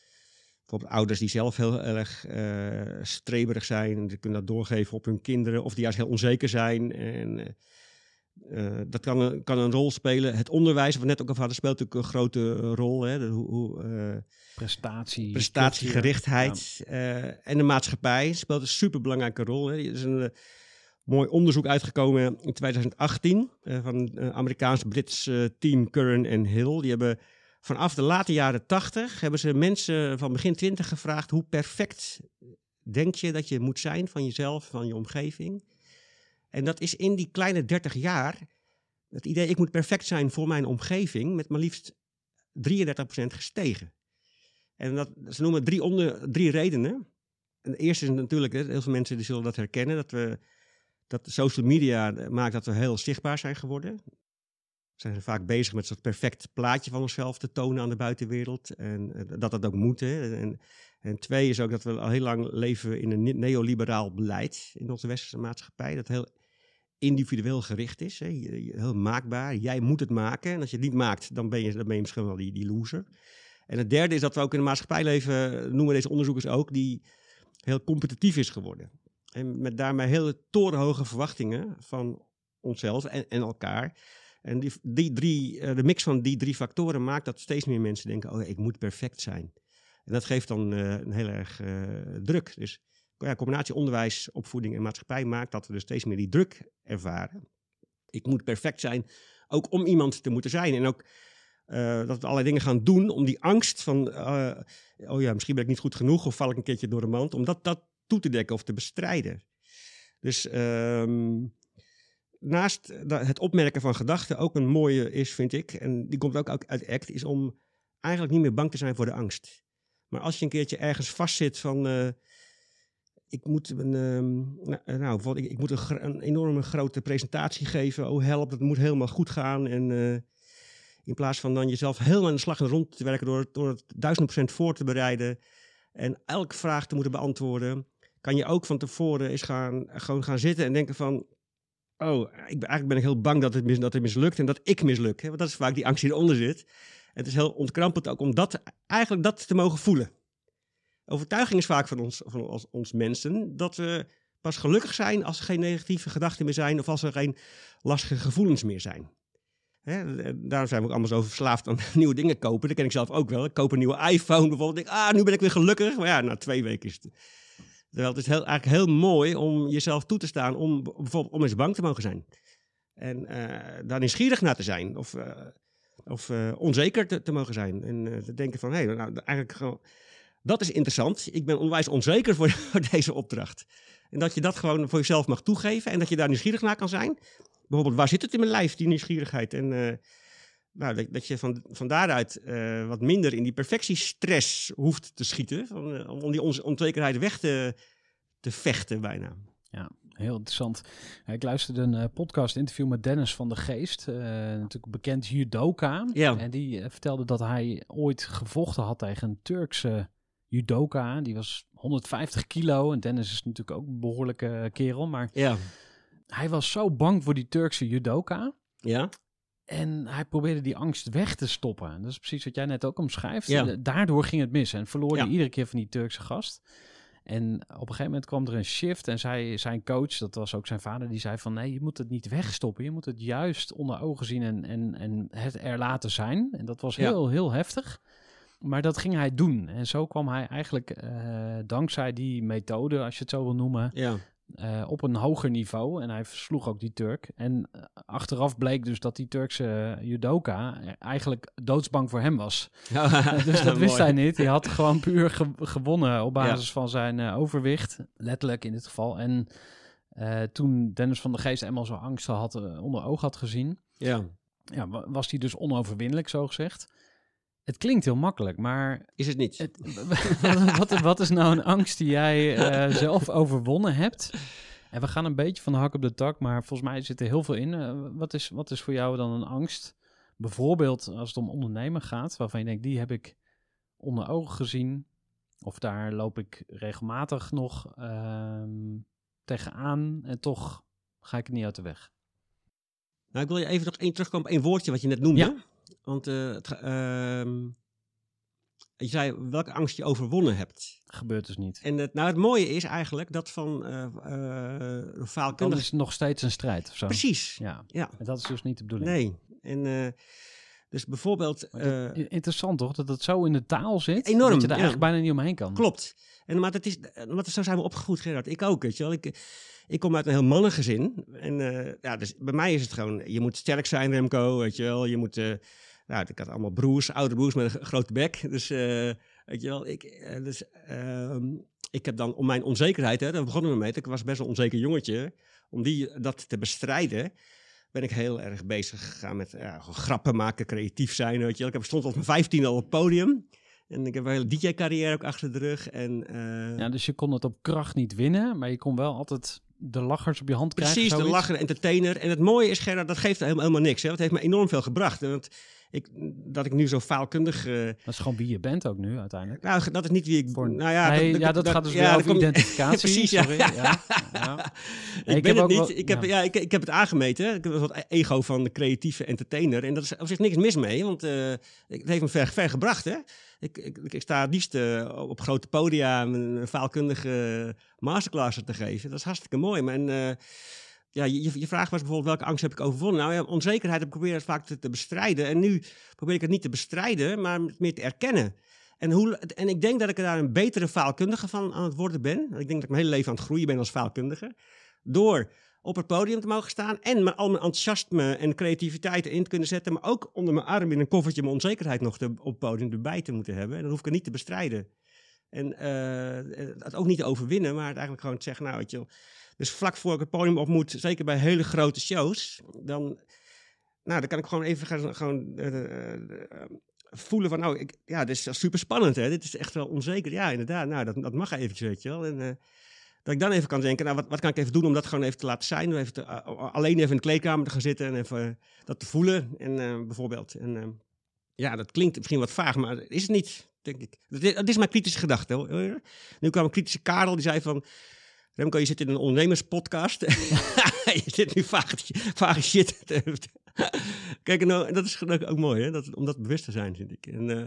bijvoorbeeld ouders die zelf heel erg eh, streberig zijn. En die kunnen dat doorgeven op hun kinderen. Of die juist heel onzeker zijn. En, eh, dat kan een, kan een rol spelen. Het onderwijs, wat we net ook al hadden, speelt natuurlijk een grote rol. Hè? hoe, Prestatie. Prestatiegerichtheid. en de maatschappij speelt een superbelangrijke rol. Hè? is een mooi onderzoek uitgekomen in 2018 eh, van een eh, Amerikaans-Brits eh, team Curran en Hill. Die hebben vanaf de late jaren 80 hebben ze mensen van begin 20 gevraagd hoe perfect denk je dat je moet zijn van jezelf, van je omgeving. En dat is in die kleine 30 jaar het idee ik moet perfect zijn voor mijn omgeving met maar liefst 33% gestegen. En dat, ze noemen drie, onder, drie redenen. En de eerste is natuurlijk, heel veel mensen zullen dat herkennen, dat we dat social media eh, maakt dat we heel zichtbaar zijn geworden. We zijn vaak bezig met zo'n perfect plaatje van onszelf te tonen aan de buitenwereld. En eh, dat dat ook moet. Hè. En, en twee is ook dat we al heel lang leven in een neoliberaal beleid in onze westerse maatschappij. Dat heel individueel gericht is. Hè. Heel maakbaar. Jij moet het maken. En als je het niet maakt, dan ben je, dan ben je misschien wel die, die loser. En het derde is dat we ook in de maatschappij leven, eh, noemen deze onderzoekers ook, die heel competitief is geworden. En met daarmee hele torenhoge verwachtingen van onszelf en, en elkaar. En die, die drie, eh, de mix van die drie factoren maakt dat steeds meer mensen denken: oh, ik moet perfect zijn. En dat geeft dan eh, een heel erg eh, druk. Dus ja, combinatie onderwijs, opvoeding en maatschappij maakt dat we dus steeds meer die druk ervaren. Ik moet perfect zijn, ook om iemand te moeten zijn. En ook dat we allerlei dingen gaan doen om die angst van, oh ja, misschien ben ik niet goed genoeg of val ik een keertje door de mand, omdat dat, dat toe te dekken of te bestrijden. Dus ehm, naast eh, het opmerken van gedachten, ook een mooie is, vind ik, en die komt ook uit ACT, is om eigenlijk niet meer bang te zijn voor de angst. Maar als je een keertje ergens vastzit van. Eh, ik moet een, um, nou, eh, nou ik, moet een, enorme grote presentatie geven. Oh help, dat moet helemaal goed gaan. En in plaats van dan jezelf heel aan de slag en rond te werken door, door het duizend procent voor te bereiden en elke vraag te moeten beantwoorden, kan je ook van tevoren eens gaan, gewoon gaan zitten en denken van... Oh, ik, eigenlijk ben ik heel bang dat het, mis, dat het mislukt en dat ik misluk. Hè? Want dat is vaak die angst die eronder zit. En het is heel ontkrampend ook om dat, eigenlijk dat te mogen voelen. Overtuiging is vaak van ons, van ons, ons mensen dat we pas gelukkig zijn als er geen negatieve gedachten meer zijn of als er geen lastige gevoelens meer zijn. Hè? daarom zijn we ook allemaal zo verslaafd aan <laughs> nieuwe dingen kopen. Dat ken ik zelf ook wel. Ik koop een nieuwe iPhone bijvoorbeeld. Denk, ah, nu ben ik weer gelukkig. Maar ja, na twee weken is het Terwijl het is heel, eigenlijk heel mooi om jezelf toe te staan om bijvoorbeeld om eens bang te mogen zijn. En uh, daar nieuwsgierig naar te zijn. Of, eh, of eh, onzeker te, mogen zijn. En te denken van, hé, hey, nou, nou, eigenlijk gewoon, dat is interessant. Ik ben onwijs onzeker <laughs> voor, deze opdracht. En dat je dat gewoon voor jezelf mag toegeven. En dat je daar nieuwsgierig naar kan zijn. Bijvoorbeeld, waar zit het in mijn lijf, die nieuwsgierigheid? En nou, dat, dat, je van, van daaruit eh, wat minder in die perfectiestress hoeft te schieten. Van, eh, om die on onzekerheid weg te, te vechten bijna. Ja, heel interessant. Ik luisterde een eh, podcast interview met Dennis van de Geest, natuurlijk bekend judoka. Ja. En die vertelde dat hij ooit gevochten had tegen een Turkse judoka. Die was 150 kilo en Dennis is natuurlijk ook een behoorlijke kerel, maar ja. hij was zo bang voor die Turkse judoka. Ja. En hij probeerde die angst weg te stoppen. En dat is precies wat jij net ook omschrijft. Ja. Eh, daardoor ging het mis en verloor ja. hij iedere keer van die Turkse gast. En op een gegeven moment kwam er een shift en zijn coach, dat was ook zijn vader, die zei van nee, je moet het niet wegstoppen. Je moet het juist onder ogen zien en, en, en het er laten zijn. En dat was heel, heel heftig. Maar dat ging hij doen. En zo kwam hij eigenlijk eh, dankzij die methode, als je het zo wil noemen, ja. Eh, op een hoger niveau. En hij versloeg ook die Turk. En eh, achteraf bleek dus dat die Turkse judoka eigenlijk doodsbang voor hem was. <laughs> <laughs> dus dat wist hij niet. Hij had gewoon puur gewonnen op basis van zijn uh, overwicht. Letterlijk in dit geval. En toen Dennis van der Geest eenmaal zijn angst had, onder oog had gezien... Ja. Ja, was hij dus onoverwinnelijk, zo gezegd. Het klinkt heel makkelijk, maar... Is het niet? <laughs> wat, wat, is nou een angst die jij eh, zelf overwonnen hebt? En we gaan een beetje van de hak op de tak, maar volgens mij zit er heel veel in. Eh, wat, is, wat is voor jou dan een angst? Bijvoorbeeld als het om ondernemen gaat, waarvan je denkt, die heb ik onder ogen gezien. Of daar loop ik regelmatig nog uh, tegenaan en toch ga ik het niet uit de weg. Nou, ik wil je even nog één terugkomen op één woordje wat je net noemde. Want eh, ehm, je zei welke angst je overwonnen hebt. Gebeurt dus niet. En het, nou, het mooie is eigenlijk dat van uh, eh, uh, eh, faalkundig... Dan is nog steeds een strijd of zo. Precies. Ja. ja. En dat is dus niet de bedoeling. Nee. En dus bijvoorbeeld... Eh, interessant toch, dat het zo in de taal zit, enorm, dat je daar eigenlijk bijna niet omheen kan. Klopt. En, maar, dat is, want zo zijn we opgegroeid, Gerard. Ik ook, weet je wel. Ik, ik kom uit een heel mannengezin. En uh, ja, dus bij mij is het gewoon, je moet sterk zijn, Remco, weet je wel. Je moet, eh, nou, ik had allemaal broers, oude broers met een grote bek. Dus, weet je wel, ik, dus, ehm, ik heb dan om mijn onzekerheid, hè, daar begonnen we mee. Ik was best een onzeker jongetje. Om die, dat te bestrijden, ben ik heel erg bezig gegaan met ja, grappen maken, creatief zijn. Weet je. Ik heb, stond op mijn 15 al op het podium. En ik heb een hele DJ-carrière ook achter de rug. En, eh, Ja, dus je kon het op kracht niet winnen, maar je kon wel altijd de lachers op je hand krijgen. Precies, de lacher, entertainer. En het mooie is, Gerard, dat geeft helemaal, helemaal niks. Hè. Dat heeft me enorm veel gebracht. Want ik, dat ik nu zo faalkundig... Eh, dat is gewoon wie je bent ook nu uiteindelijk. Nou, dat is niet wie ik... ben. nou ja, dat, ja, dat, gaat dus weer over identificatie. <laughs> precies, Ja. <laughs> ja. Ik, ben het niet. ik, heb, ja. ik, ik heb het aangemeten. Ik heb wat e-, ego van de creatieve entertainer. En dat is op zich niks mis mee, want eh, het heeft me ver, ver gebracht, hè. Ik, ik, ik, sta het liefst eh, op grote podia een, een faalkundige masterclass te geven. Dat is hartstikke mooi. Maar ja, je, je vraag was bijvoorbeeld welke angst heb ik overwonnen? Nou ja, onzekerheid heb ik proberen vaak te, bestrijden. En nu probeer ik het niet te bestrijden, maar meer te erkennen. En, hoe, en ik denk dat ik daar een betere faalkundige van aan het worden ben. Ik denk dat ik mijn hele leven aan het groeien ben als faalkundige. Door op het podium te mogen staan en mijn, al mijn enthousiasme en creativiteit in te kunnen zetten. Maar ook onder mijn arm in een koffertje mijn onzekerheid nog op het podium erbij te moeten hebben. En dan hoef ik het niet te bestrijden. En uh, het ook niet te overwinnen, maar het eigenlijk gewoon te zeggen, nou weet je dus vlak voor ik het podium op moet, zeker bij hele grote shows, dan, nou, dan kan ik gewoon even gaan, gewoon, eh, eh, eh, voelen van, nou, ik, ja, dit is super spannend, hè? dit is echt wel onzeker. Ja, inderdaad, nou, dat, dat mag even weet je wel. En, dat ik dan even kan denken, nou, wat, wat kan ik even doen om dat gewoon even te laten zijn? Even alleen even in de kleedkamer te gaan zitten en even dat te voelen, en, bijvoorbeeld. En, ja, dat klinkt misschien wat vaag, maar is het niet, denk ik. Dat is, mijn kritische gedachte. Nu kwam een kritische Karel, die zei van... Remco, je zit in een ondernemerspodcast. <laughs> je zit nu vage shit. Kijk, nou, dat is ook mooi, hè? Dat, om dat bewust te zijn, vind ik. En, eh,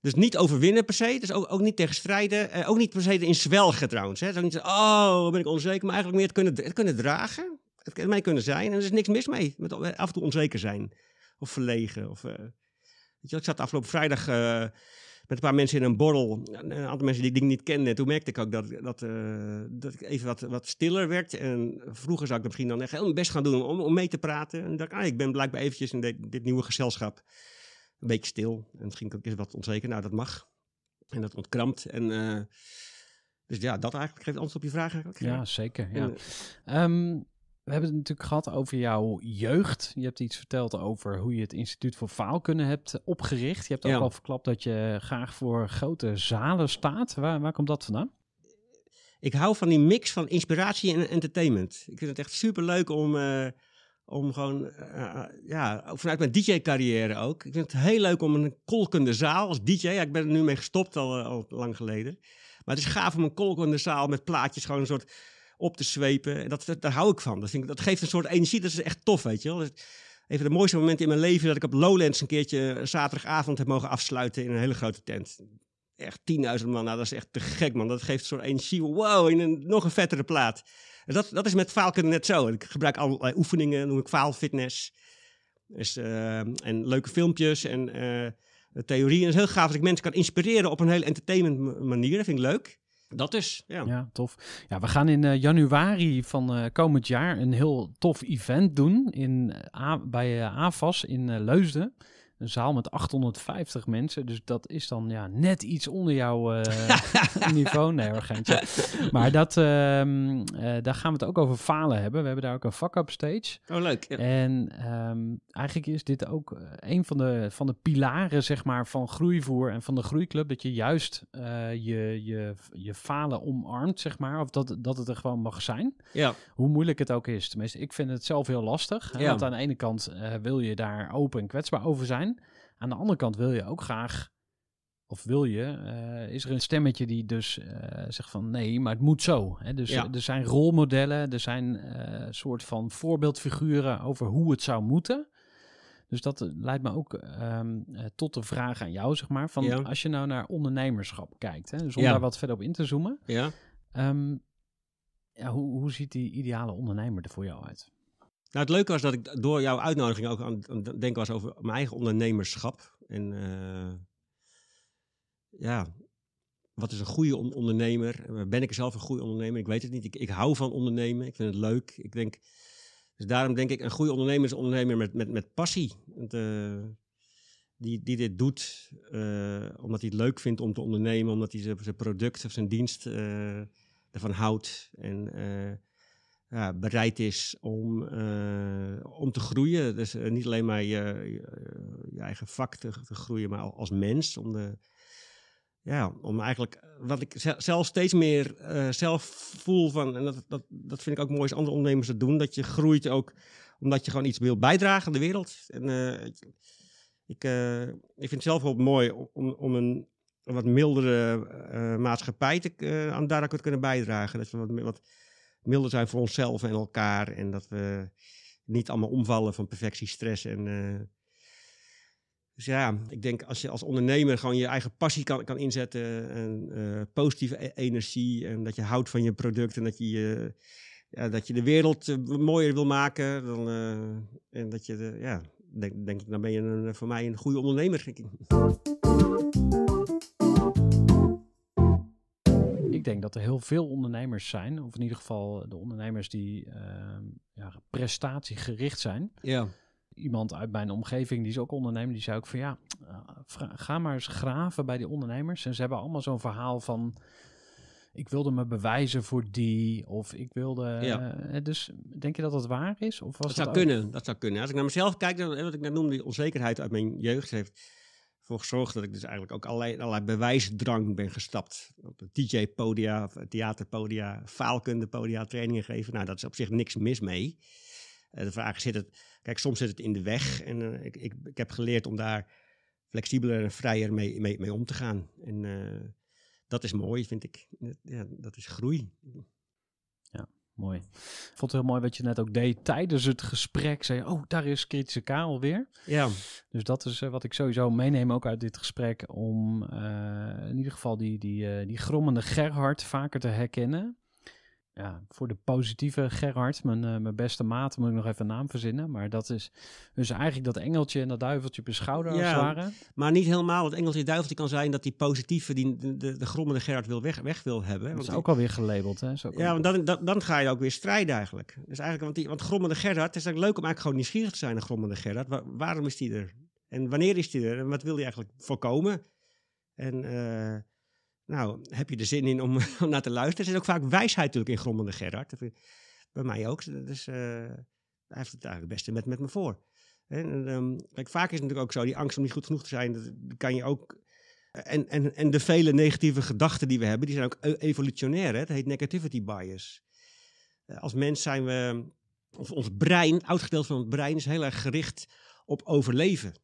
dus niet overwinnen per se, dus ook, ook niet tegenstrijden. Eh, ook niet per se in zwelgen trouwens. Hè? niet oh, ben ik onzeker. Maar eigenlijk meer het kunnen, het kunnen dragen, het ermee kunnen zijn. En er is niks mis mee, met af en toe onzeker zijn. Of verlegen. Of, eh, weet je, ik zat afgelopen vrijdag... Eh, met een paar mensen in een borrel. Een aantal mensen die ik niet kende. Toen merkte ik ook dat, dat, eh, dat ik even wat, wat stiller werd. En vroeger zou ik misschien dan echt heel mijn best gaan doen om, om mee te praten. En dacht ik, ah, ik ben blijkbaar eventjes in dit nieuwe gezelschap een beetje stil. En misschien ik ook eens wat onzeker. Nou, dat mag. En dat ontkrampt. En... Eh, dus ja, dat eigenlijk geeft antwoord op je vraag. Eigenlijk. Ja, zeker. Ja. En, eh, ehm, we hebben het natuurlijk gehad over jouw jeugd. Je hebt iets verteld over hoe je het Instituut voor Faalkunde hebt eh, opgericht. Je hebt ook al verklapt dat je graag voor grote zalen staat. Waar, waar komt dat vandaan? Ik hou van die mix van inspiratie en entertainment. Ik vind het echt superleuk om, eh, om gewoon, eh, ja, vanuit mijn DJ-carrière ook. Ik vind het heel leuk om een kolkende zaal als DJ. Ja, ik ben er nu mee gestopt al, al lang geleden. Maar het is gaaf om een kolkende zaal met plaatjes gewoon een soort op te zwepen. En dat, daar hou ik van. Dat, vind ik, dat geeft een soort energie. Dat is echt tof, weet je wel. Even de mooiste momenten in mijn leven dat ik op Lowlands een keertje eh, zaterdagavond heb mogen afsluiten in een hele grote tent. Echt 10.000 man, nou dat is echt te gek man. Dat geeft een soort energie, wow, in een nog een vettere plaat. En dat, dat is met faalkunde net zo. Ik gebruik allerlei oefeningen, noem ik faalfitness. Dus, eh, en leuke filmpjes en uh, theorieën. het is heel gaaf dat ik mensen kan inspireren op een hele entertainment manier. Dat vind ik leuk. Dat is, dus. ja. ja. tof. Ja, we gaan in eh, januari van eh, komend jaar een heel tof event doen in, uh, bij AFAS in Leusden een zaal met 850 mensen. Dus dat is dan ja, net iets onder jouw uh, <laughs> niveau. Nee Maar dat, ehm, eh, daar gaan we het ook over falen hebben. We hebben daar ook een fuck-up stage. Oh, leuk. En ehm, eigenlijk is dit ook eh, een van de, van de pilaren zeg maar, van groeivoer en van de groeiclub. Dat je juist je, je, je falen omarmt, zeg maar. Of dat, dat het er gewoon mag zijn. Ja. Hoe moeilijk het ook is. Tenminste, ik vind het zelf heel lastig. Ja. Want aan de ene kant wil je daar open en kwetsbaar over zijn. Aan de andere kant wil je ook graag, of wil je, eh, is er een stemmetje die dus eh, zegt van nee, maar het moet zo. Hè? Dus eh, er zijn rolmodellen, er zijn soort van voorbeeldfiguren over hoe het zou moeten. Dus dat leidt me ook ehm, tot de vraag aan jou, zeg maar. Van als je nou naar ondernemerschap kijkt, hè, dus om daar wat verder op in te zoomen. Ja. Ehm, ja, hoe, hoe ziet die ideale ondernemer er voor jou uit? Nou, het leuke was dat ik door jouw uitnodiging ook aan, het denken was over mijn eigen ondernemerschap. En eh, ja, wat is een goede ondernemer? Eh, ben ik zelf een goede ondernemer? Ik weet het niet. Ik, ik hou van ondernemen. Ik vind het leuk. Ik denk, dus daarom denk ik, een goede ondernemer is een ondernemer met, met, met passie. Eh, die, die dit doet omdat hij het leuk vindt om te ondernemen, omdat hij zijn, zijn product of zijn dienst ervan houdt. En bereid is om, eh, om te groeien. Dus eh, niet alleen maar je, je, eigen vak te, groeien, maar als mens. Om, de, ja, om eigenlijk, eh, wat ik zelf steeds meer zelf voel van, en dat, dat, dat vind ik ook mooi als andere ondernemers dat doen, dat je groeit ook omdat je gewoon iets wil bijdragen aan de wereld. En ik, ik vind het zelf ook mooi om, om een, wat mildere maatschappij te, aan daaraan te kunnen bijdragen. Dat je wat, wat milder zijn voor onszelf en elkaar. En dat we niet allemaal omvallen van perfectiestress en... Eh, dus ja, ik denk als je als ondernemer gewoon je eigen passie kan, kan inzetten en eh, positieve e-, energie en dat je houdt van je product en dat je, ja, dat je de wereld eh, mooier wil maken, dan, en dat je, ja, denk, denk ik, dan ben je een, voor mij een goede ondernemer, ik denk dat er heel veel ondernemers zijn, of in ieder geval eh, de ondernemers die ehm, ja, prestatiegericht zijn. Ja. Iemand uit mijn omgeving die is ook ondernemer, die zei ook van ja, eh, ga maar eens graven bij die ondernemers. En ze hebben allemaal zo'n verhaal van ik wilde me bewijzen voor die, of ik wilde. Ja. Eh, dus denk je dat dat waar is? Of was dat, dat zou kunnen. Dat zou kunnen. Als ik naar mezelf kijk, wat ik net noemde, die onzekerheid uit mijn jeugd heeft voor gezorgd dat ik dus eigenlijk ook allerlei, allerlei bewijsdrang ben gestapt. Op DJ-podia, theaterpodia, faalkundepodia, trainingen geven. Nou, dat is op zich niks mis mee. Eh, de vraag is, zit het, kijk, soms zit het in de weg. En eh, ik, ik, ik, heb geleerd om daar flexibeler en vrijer mee, mee, om te gaan. En eh, dat is mooi, vind ik. Ja, dat is groei mooi. Ik vond het heel mooi wat je net ook deed tijdens het gesprek. Zei je, oh, daar is kritische Karel weer. Ja. Dus dat is eh, wat ik sowieso meeneem ook uit dit gesprek. Om eh, in ieder geval die, die, eh, die grommende Gerhard vaker te herkennen ja, voor de positieve Gerhard, mijn, eh, mijn beste maat, moet ik nog even een naam verzinnen. Maar dat is dus eigenlijk dat engeltje en dat duiveltje op je schouder ja, waren. Maar niet helemaal. Het engeltje duiveltje kan zijn dat die positieve, die, de, de, grommende Gerhard wil weg, weg wil hebben. Dat is ook alweer gelabeld. Hè? Zo ja, want dan, dan, ga je ook weer strijden eigenlijk. Dus eigenlijk want, die, want grommende Gerhard, het is eigenlijk leuk om eigenlijk gewoon nieuwsgierig te zijn een grommende Gerhard. waarom is die er? En wanneer is die er? En wat wil hij eigenlijk voorkomen? En... Eh, nou, heb je er zin in <laughs> om, naar te luisteren? Er zit ook vaak wijsheid natuurlijk in grommende Gerard. Eh, bij mij ook. Dus uh, hij heeft het eigenlijk het beste met, met me voor. En, ehm, kijk, vaak is het natuurlijk ook zo, die angst om niet goed genoeg te zijn, dat kan je ook... Eh, en, en, en de vele negatieve gedachten die we hebben, die zijn ook e-, evolutionair. Hè? Het heet negativity bias. Als mens zijn we, of ons brein, oud gedeelte van het brein is heel erg gericht op overleven.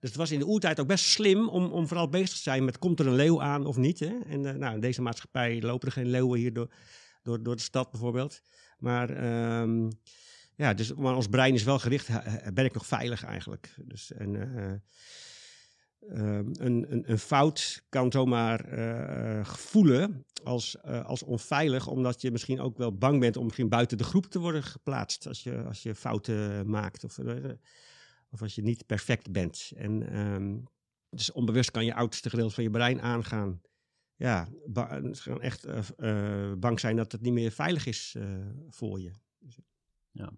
Dus het was in de oertijd ook best slim om, om vooral bezig te zijn met komt er een leeuw aan of niet. Hè? En eh, nou, in deze maatschappij lopen er geen leeuwen hier door, door, door de stad bijvoorbeeld. Maar, ehm, ja, dus, maar ons brein is wel gericht, ben ik nog veilig eigenlijk. Dus, en, eh, eh, ehm, een, een, een, fout kan zomaar uh, voelen als, als onveilig, omdat je misschien ook wel bang bent om misschien buiten de groep te worden geplaatst als je, als je fouten maakt. Of, of als je niet perfect bent. En ehm, dus onbewust kan je oudste gedeelte van je brein aangaan. Ja, het kan echt eh, eh, bang zijn dat het niet meer veilig is eh, voor je. Dus- ja.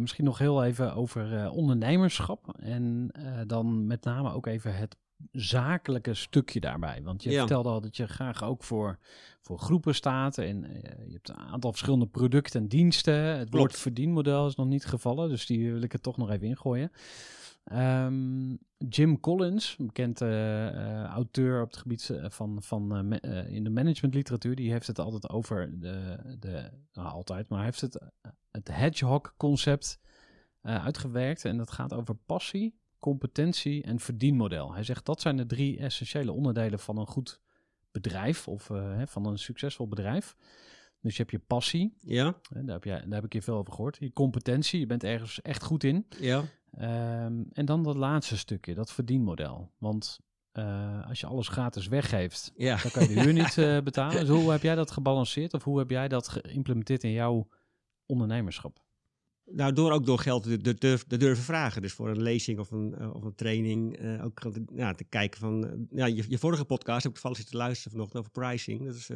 misschien nog heel even over ondernemerschap. En dan met name ook even het zakelijke stukje daarbij? Want je vertelde al dat je graag ook voor, voor groepen staat. En eh, je hebt een aantal verschillende producten en diensten. Het Klopt. woord verdienmodel is nog niet gevallen, dus die wil ik er toch nog even ingooien. Ehm, Jim Collins, een bekend eh, auteur op het gebied eh, van, van uh, in de managementliteratuur, die heeft het altijd over de, de nou, altijd, maar heeft het, het hedgehog concept uitgewerkt. En dat gaat over passie, competentie en verdienmodel. Hij zegt dat zijn de drie essentiële onderdelen van een goed bedrijf of eh, van een succesvol bedrijf. Dus je hebt je passie. Ja. Daar heb, jij, daar heb ik je veel over gehoord. Je competentie, je bent ergens echt goed in. Ja. Ehm, en dan dat laatste stukje, dat verdienmodel. Want eh, als je alles gratis weggeeft, dan kan je de huur <laughs> niet eh, betalen. Dus hoe heb jij dat gebalanceerd of hoe heb jij dat geïmplementeerd in jouw ondernemerschap? daardoor nou, ook door geld te durven, durven vragen. Dus voor een lezing of een, eh, of een training. Uh, ook ja, te kijken van. Eh, ja, je, je vorige podcast heb ik toevallig zitten luisteren vanochtend over pricing. Dat is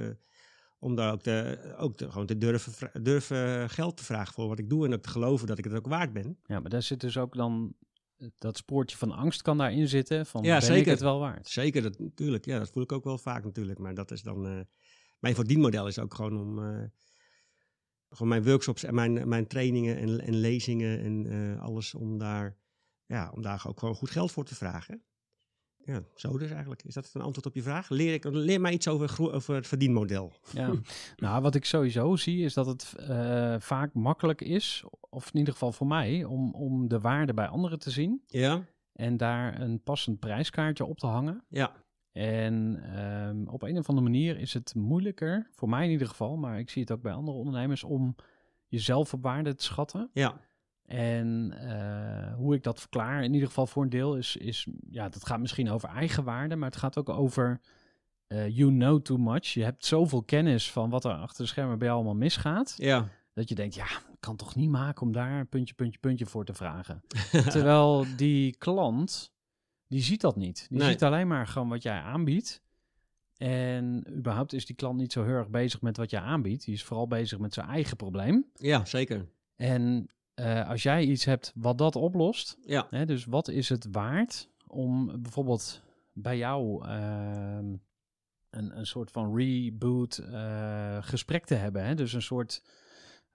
om daar ook, te, ook gewoon te durven, durven geld te vragen voor wat ik doe. En ook te geloven dat ik het ook waard ben. Ja, maar daar zit dus ook dan. Dat spoortje van angst kan daarin zitten. Van ja, ben zeker. ik het wel waard? Zeker, dat, natuurlijk. Ja, dat voel ik ook wel vaak natuurlijk. Maar dat is dan. Uh, mijn verdienmodel is ook gewoon om gewoon mijn workshops en mijn, mijn trainingen en, en lezingen en eh, alles om daar, ja, om daar ook gewoon goed geld voor te vragen. Ja, zo dus eigenlijk. Is dat een antwoord op je vraag? Leer, ik, leer mij iets over, over het verdienmodel. Ja. <laughs> nou, wat ik sowieso zie is dat het eh, vaak makkelijk is, of in ieder geval voor mij, om, om de waarde bij anderen te zien. Ja. En daar een passend prijskaartje op te hangen. Ja. En ehm, op een of andere manier is het moeilijker, voor mij in ieder geval, maar ik zie het ook bij andere ondernemers, om jezelf op waarde te schatten. Ja. En eh, hoe ik dat verklaar, in ieder geval voor een deel, is, is ja, dat gaat misschien over eigen waarde, maar het gaat ook over eh, you know too much. Je hebt zoveel kennis van wat er achter de schermen bij jou allemaal misgaat. Ja. Dat je denkt, ja, kan toch niet maken om daar puntje, puntje, puntje voor te vragen. <laughs> Terwijl die klant die ziet dat niet. Die ziet alleen maar gewoon wat jij aanbiedt. En überhaupt is die klant niet zo heel erg bezig met wat jij aanbiedt. Die is vooral bezig met zijn eigen probleem. Ja, zeker. En eh, als jij iets hebt wat dat oplost, ja. Hè, dus wat is het waard om bijvoorbeeld bij jou ehm, een, een soort van reboot eh, gesprek te hebben? Hè? Dus een soort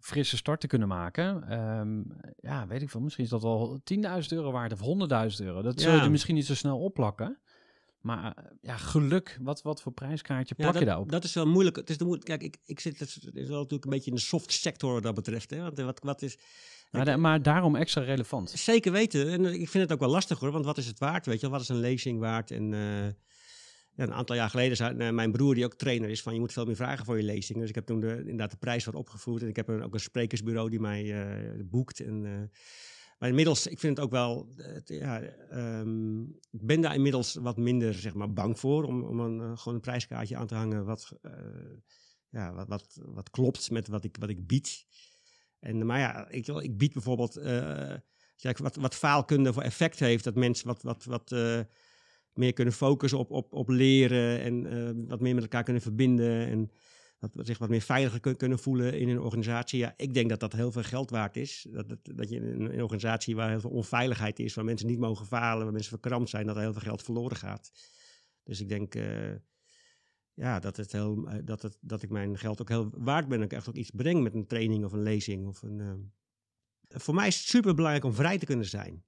frisse start te kunnen maken. Ehm, ja, weet ik veel. Misschien is dat al 10.000 euro waard of 100.000 euro. Dat ja. zul je misschien niet zo snel opplakken. Maar eh, ja, geluk, wat, wat voor prijskaartje ja, je daarop? Dat is wel moeilijk. Het is de moeilijk. Kijk, ik, ik zit het is wel natuurlijk een beetje in de soft sector wat dat betreft. Hè? Want eh, wat, wat is. Maar, maar, daarom extra relevant. Zeker weten. En eh, ik vind het ook wel lastig hoor. Want wat is het waard? Weet je, wat is een lezing waard? En. Ja, een aantal jaar geleden zei eh, mijn broer, die ook trainer is, van je moet veel meer vragen voor je lezing. Dus ik heb toen de, inderdaad de prijs wat opgevoerd. En ik heb ook een sprekersbureau die mij eh, boekt. En, eh, maar inmiddels, ik vind het ook wel, ja, ehm, ik ben daar inmiddels wat minder zeg maar, bang voor om, om een, gewoon een prijskaartje aan te hangen wat, ja, wat, wat, wat, klopt met wat ik, wat ik bied. En, maar ja, ik, ik bied bijvoorbeeld... wat, wat faalkunde voor effect heeft, dat mensen wat, wat, wat meer kunnen focussen op, op, op leren en eh, wat meer met elkaar kunnen verbinden en dat zich wat meer veiliger kunnen voelen in een organisatie. Ja, ik denk dat dat heel veel geld waard is. Dat, dat, dat je in een, organisatie waar heel veel onveiligheid is, waar mensen niet mogen falen, waar mensen verkrampt zijn, dat er heel veel geld verloren gaat. Dus ik denk eh, ja, dat, het heel, eh, dat, het, dat ik mijn geld ook heel waard ben. Dat ik echt ook iets breng met een training of een lezing. Of een, Voor mij is het super belangrijk om vrij te kunnen zijn.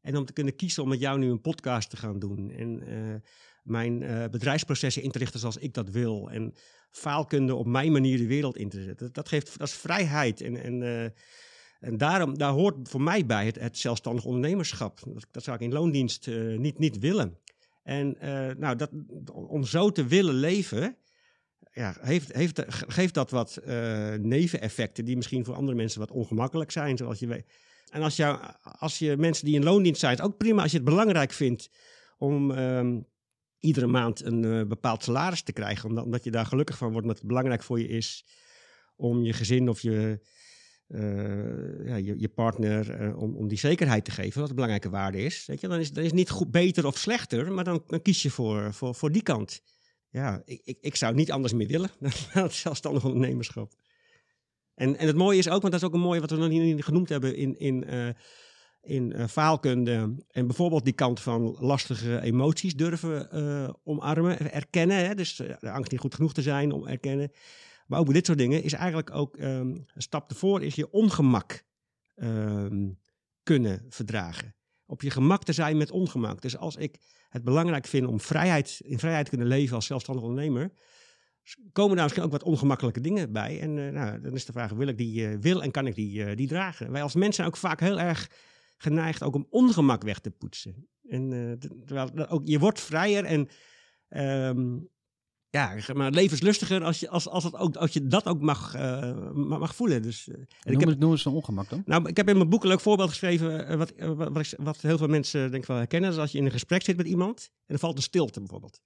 En om te kunnen kiezen om met jou nu een podcast te gaan doen. En eh, mijn eh, bedrijfsprocessen in te richten zoals ik dat wil. En faalkunde op mijn manier de wereld in te zetten. Dat, geeft, dat is vrijheid. En, en, eh, en daarom, daar hoort voor mij bij het, het zelfstandig ondernemerschap. Dat, zou ik in loondienst niet, niet willen. En nou, dat, om zo te willen leven, ja, heeft, heeft, geeft dat wat neveneffecten die misschien voor andere mensen wat ongemakkelijk zijn. Zoals je weet en als, jou, als je mensen die in loondienst zijn, ook prima als je het belangrijk vindt om ehm, iedere maand een eh, bepaald salaris te krijgen, omdat, omdat, je daar gelukkig van wordt, omdat het belangrijk voor je is om je gezin of je, eh, ja, je, je, partner, eh, om, om die zekerheid te geven, wat een belangrijke waarde is. Weet je? Dan, is dan is niet goed, beter of slechter, maar dan, kies je voor, voor, voor die kant. Ja, ik, ik, ik zou niet anders meer willen <laughs> dan zelfstandig ondernemerschap. En, en het mooie is ook, want dat is ook een mooie wat we nog niet genoemd hebben in, in, eh, in eh, faalkunde. En bijvoorbeeld die kant van lastige emoties durven eh, omarmen, erkennen. Hè? Dus de angst niet goed genoeg te zijn om erkennen. Maar ook met dit soort dingen is eigenlijk ook ehm, een stap tevoren: is je ongemak ehm, kunnen verdragen. Op je gemak te zijn met ongemak. Dus als ik het belangrijk vind om vrijheid, in vrijheid te kunnen leven als zelfstandig ondernemer komen daar misschien ook wat ongemakkelijke dingen bij. En eh, nou, dan is de vraag, wil ik die, eh, wil en kan ik die, eh, die dragen? Wij als mensen zijn ook vaak heel erg geneigd ook om ongemak weg te poetsen. En, terwijl ook, je wordt vrijer en ehm, ja, maar levenslustiger als je, als, als, het ook, als je dat ook mag, mag voelen. Dus, en noem, ik heb, noem eens een ongemak dan. Nou, ik heb in mijn boek een leuk voorbeeld geschreven wat, wat, wat, wat heel veel mensen denk ik wel herkennen. Dat als je in een gesprek zit met iemand en er valt een stilte bijvoorbeeld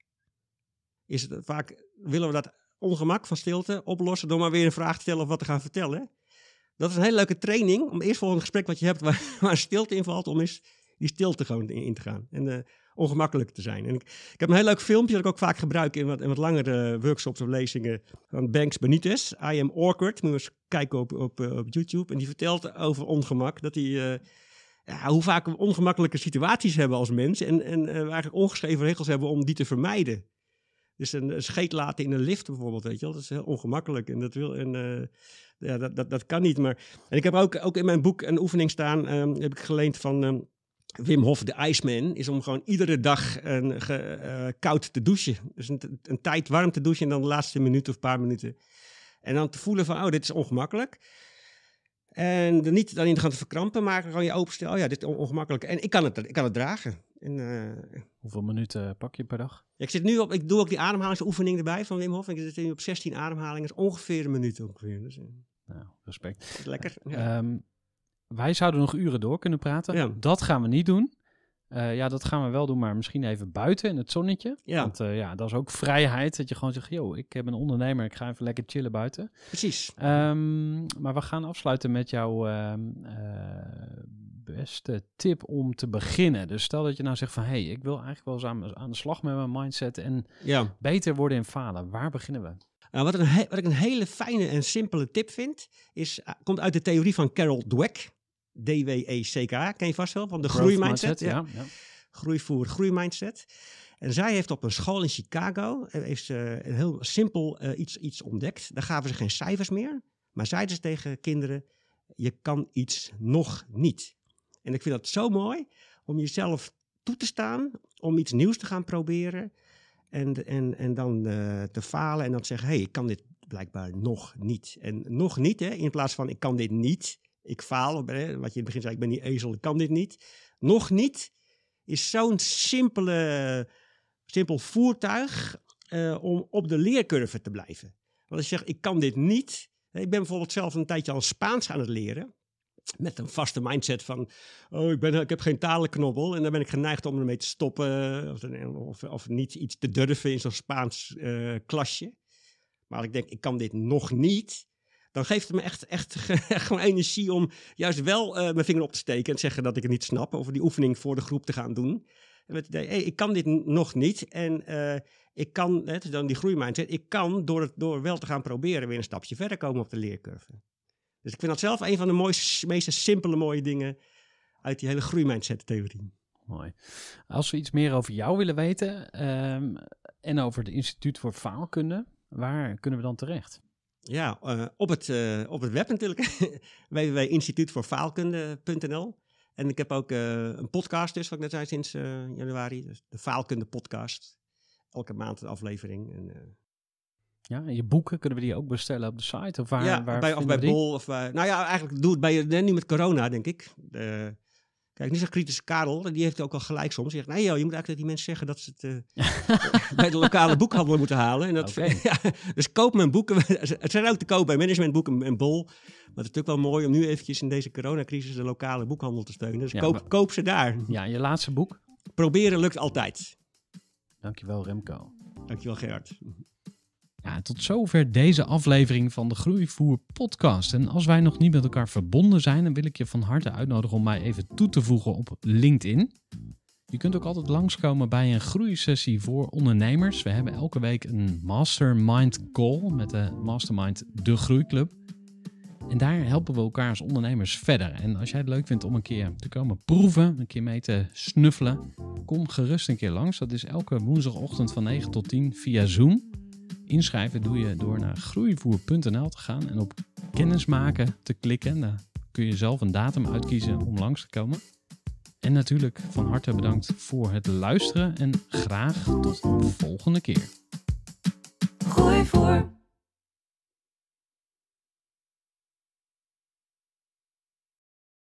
is het vaak, willen we dat ongemak van stilte oplossen door maar weer een vraag te stellen of wat te gaan vertellen. Dat is een hele leuke training om eerst een gesprek wat je hebt waar, <laughs> waar stilte in valt, om eens die stilte gewoon in, te gaan. En eh, ongemakkelijk te zijn. En ik, ik, heb een heel leuk filmpje dat ik ook vaak gebruik in wat, in wat langere eh, workshops of lezingen van Banks Benitez. I am awkward. Moet eens kijken op, op, eh, op YouTube. En die vertelt over ongemak. Dat hij, hoe vaak we ongemakkelijke situaties hebben als mens. En, en we eigenlijk ongeschreven regels hebben om die te vermijden. Dus een scheet laten in een lift bijvoorbeeld, weet je wel. Dat is heel ongemakkelijk en dat wil... Eh, ja, dat, dat, dat kan niet. Maar, en ik heb ook, ook in mijn boek een oefening staan, ehm, heb ik geleend van... Ehm, Wim Hof, de Iceman, is om gewoon iedere dag een, eh, koud te douchen. Dus een, een, tijd warm te douchen en dan de laatste minuut of paar minuten. En dan te voelen van, oh, dit is ongemakkelijk. En er niet dan in gaan verkrampen, maar gewoon je openstellen. Oh ja, dit is ongemakkelijk. En ik kan het, ik kan het dragen. En, eh, Hoeveel minuten pak je per dag? Ik, zit nu op, ik doe ook die ademhalingsoefening erbij van Wim Hof. Ik zit nu op 16 ademhalingen, dat is ongeveer een minuut ongeveer. Dus, eh, nou, respect. Lekker. Eh, ehm, wij zouden nog uren door kunnen praten. Dat gaan we niet doen. Eh, ja, dat gaan we wel doen, maar misschien even buiten in het zonnetje. Ja. Want ja, dat is ook vrijheid. Dat je gewoon zegt, joh, ik ben een ondernemer, ik ga even lekker chillen buiten. Precies. Ehm, maar we gaan afsluiten met jouw ehm, beste tip om te beginnen? Dus stel dat je nou zegt van, hé, hey, ik wil eigenlijk wel eens aan, de slag met mijn mindset en beter worden in falen. Waar beginnen we? Nou, wat, een, wat ik een hele fijne en simpele tip vind, is, eh, komt uit de theorie van Carol Dweck. D-W-E-C-K, ken je vast wel, van de groeimindset. Ja. Ja, Groeivoer, groeimindset. En zij heeft op een school in Chicago eh, heeft, een heel simpel eh, iets, iets ontdekt. Daar gaven ze geen cijfers meer, maar zeiden ze tegen kinderen: je kan iets nog niet. En ik vind dat zo mooi om jezelf toe te staan, om iets nieuws te gaan proberen. En, en, en dan eh, te falen en dan te zeggen: hé, hey, ik kan dit blijkbaar nog niet. En nog niet, hè, in plaats van ik kan dit niet, ik faal, hè, wat je in het begin zei, ik ben niet ezel, ik kan dit niet. Nog niet is zo'n simpele, simpel voertuig eh, om op de leercurve te blijven. Want als je zegt, ik kan dit niet. Ik ben bijvoorbeeld zelf een tijdje al Spaans aan het leren met een vaste mindset van, oh, ik, ben, ik heb geen talenknobbel. En dan ben ik geneigd om ermee te stoppen eh, of, eh, of, of niet iets te durven in zo'n Spaans eh, klasje. Maar ik denk, ik kan dit nog niet. Dan geeft het me echt, echt <laughs> gewoon energie om juist wel mijn vinger op te steken en te zeggen dat ik het niet snap. Of die oefening voor de groep te gaan doen. En met idee, ik kan dit nog niet. En ik kan, het dan die groeimindset, ik kan door, het, door wel te gaan proberen weer een stapje verder komen op de leercurve. Dus ik vind dat zelf een van de mooiste, meest simpele mooie dingen uit die hele groeimindset-theorie. Mooi. Als we iets meer over jou willen weten ehm, en over het Instituut voor Faalkunde, waar kunnen we dan terecht? Ja, eh, op, het, eh, op het web natuurlijk, <laughs> www.instituutvoorfaalkunde.nl. En ik heb ook eh, een podcast dus, wat ik net zei, sinds januari. Dus de Faalkunde podcast. Elke maand een aflevering. En, ja, en je boeken kunnen we die ook bestellen op de site? Of waar, ja, bij, bij Bol. Of bij, nou ja, eigenlijk doe het bij nu met corona, denk ik. Uh, kijk, niet zo'n kritische Karel, die heeft ook al gelijk soms. Die zegt, nee joh, je moet eigenlijk dat die mensen zeggen dat ze het eh, <laughs> bij de lokale boekhandel moeten halen. En dat, <laughs> ja, dus koop mijn boeken. <laughs> het zijn ook te koop bij managementboeken en Bol. Maar het is natuurlijk wel mooi om nu eventjes in deze coronacrisis de lokale boekhandel te steunen. Dus koop, koop ze daar. Ja, je laatste boek? Proberen lukt altijd. Dankjewel Remco. Dankjewel Gerard. Ja, tot zover deze aflevering van de Groeivoer Podcast. En als wij nog niet met elkaar verbonden zijn, dan wil ik je van harte uitnodigen om mij even toe te voegen op LinkedIn. Je kunt ook altijd langskomen bij een groeisessie voor ondernemers. We hebben elke week een mastermind call met de mastermind De Groeiclub. En daar helpen we elkaar als ondernemers verder. En als jij het leuk vindt om een keer te komen proeven, een keer mee te snuffelen, kom gerust een keer langs. Dat is elke woensdagochtend van 9 tot 10 via Zoom. Inschrijven doe je door naar groeivoer.nl te gaan en op kennismaken te klikken. Daar kun je zelf een datum uitkiezen om langs te komen. En natuurlijk van harte bedankt voor het luisteren en graag tot de volgende keer. Groeivoer.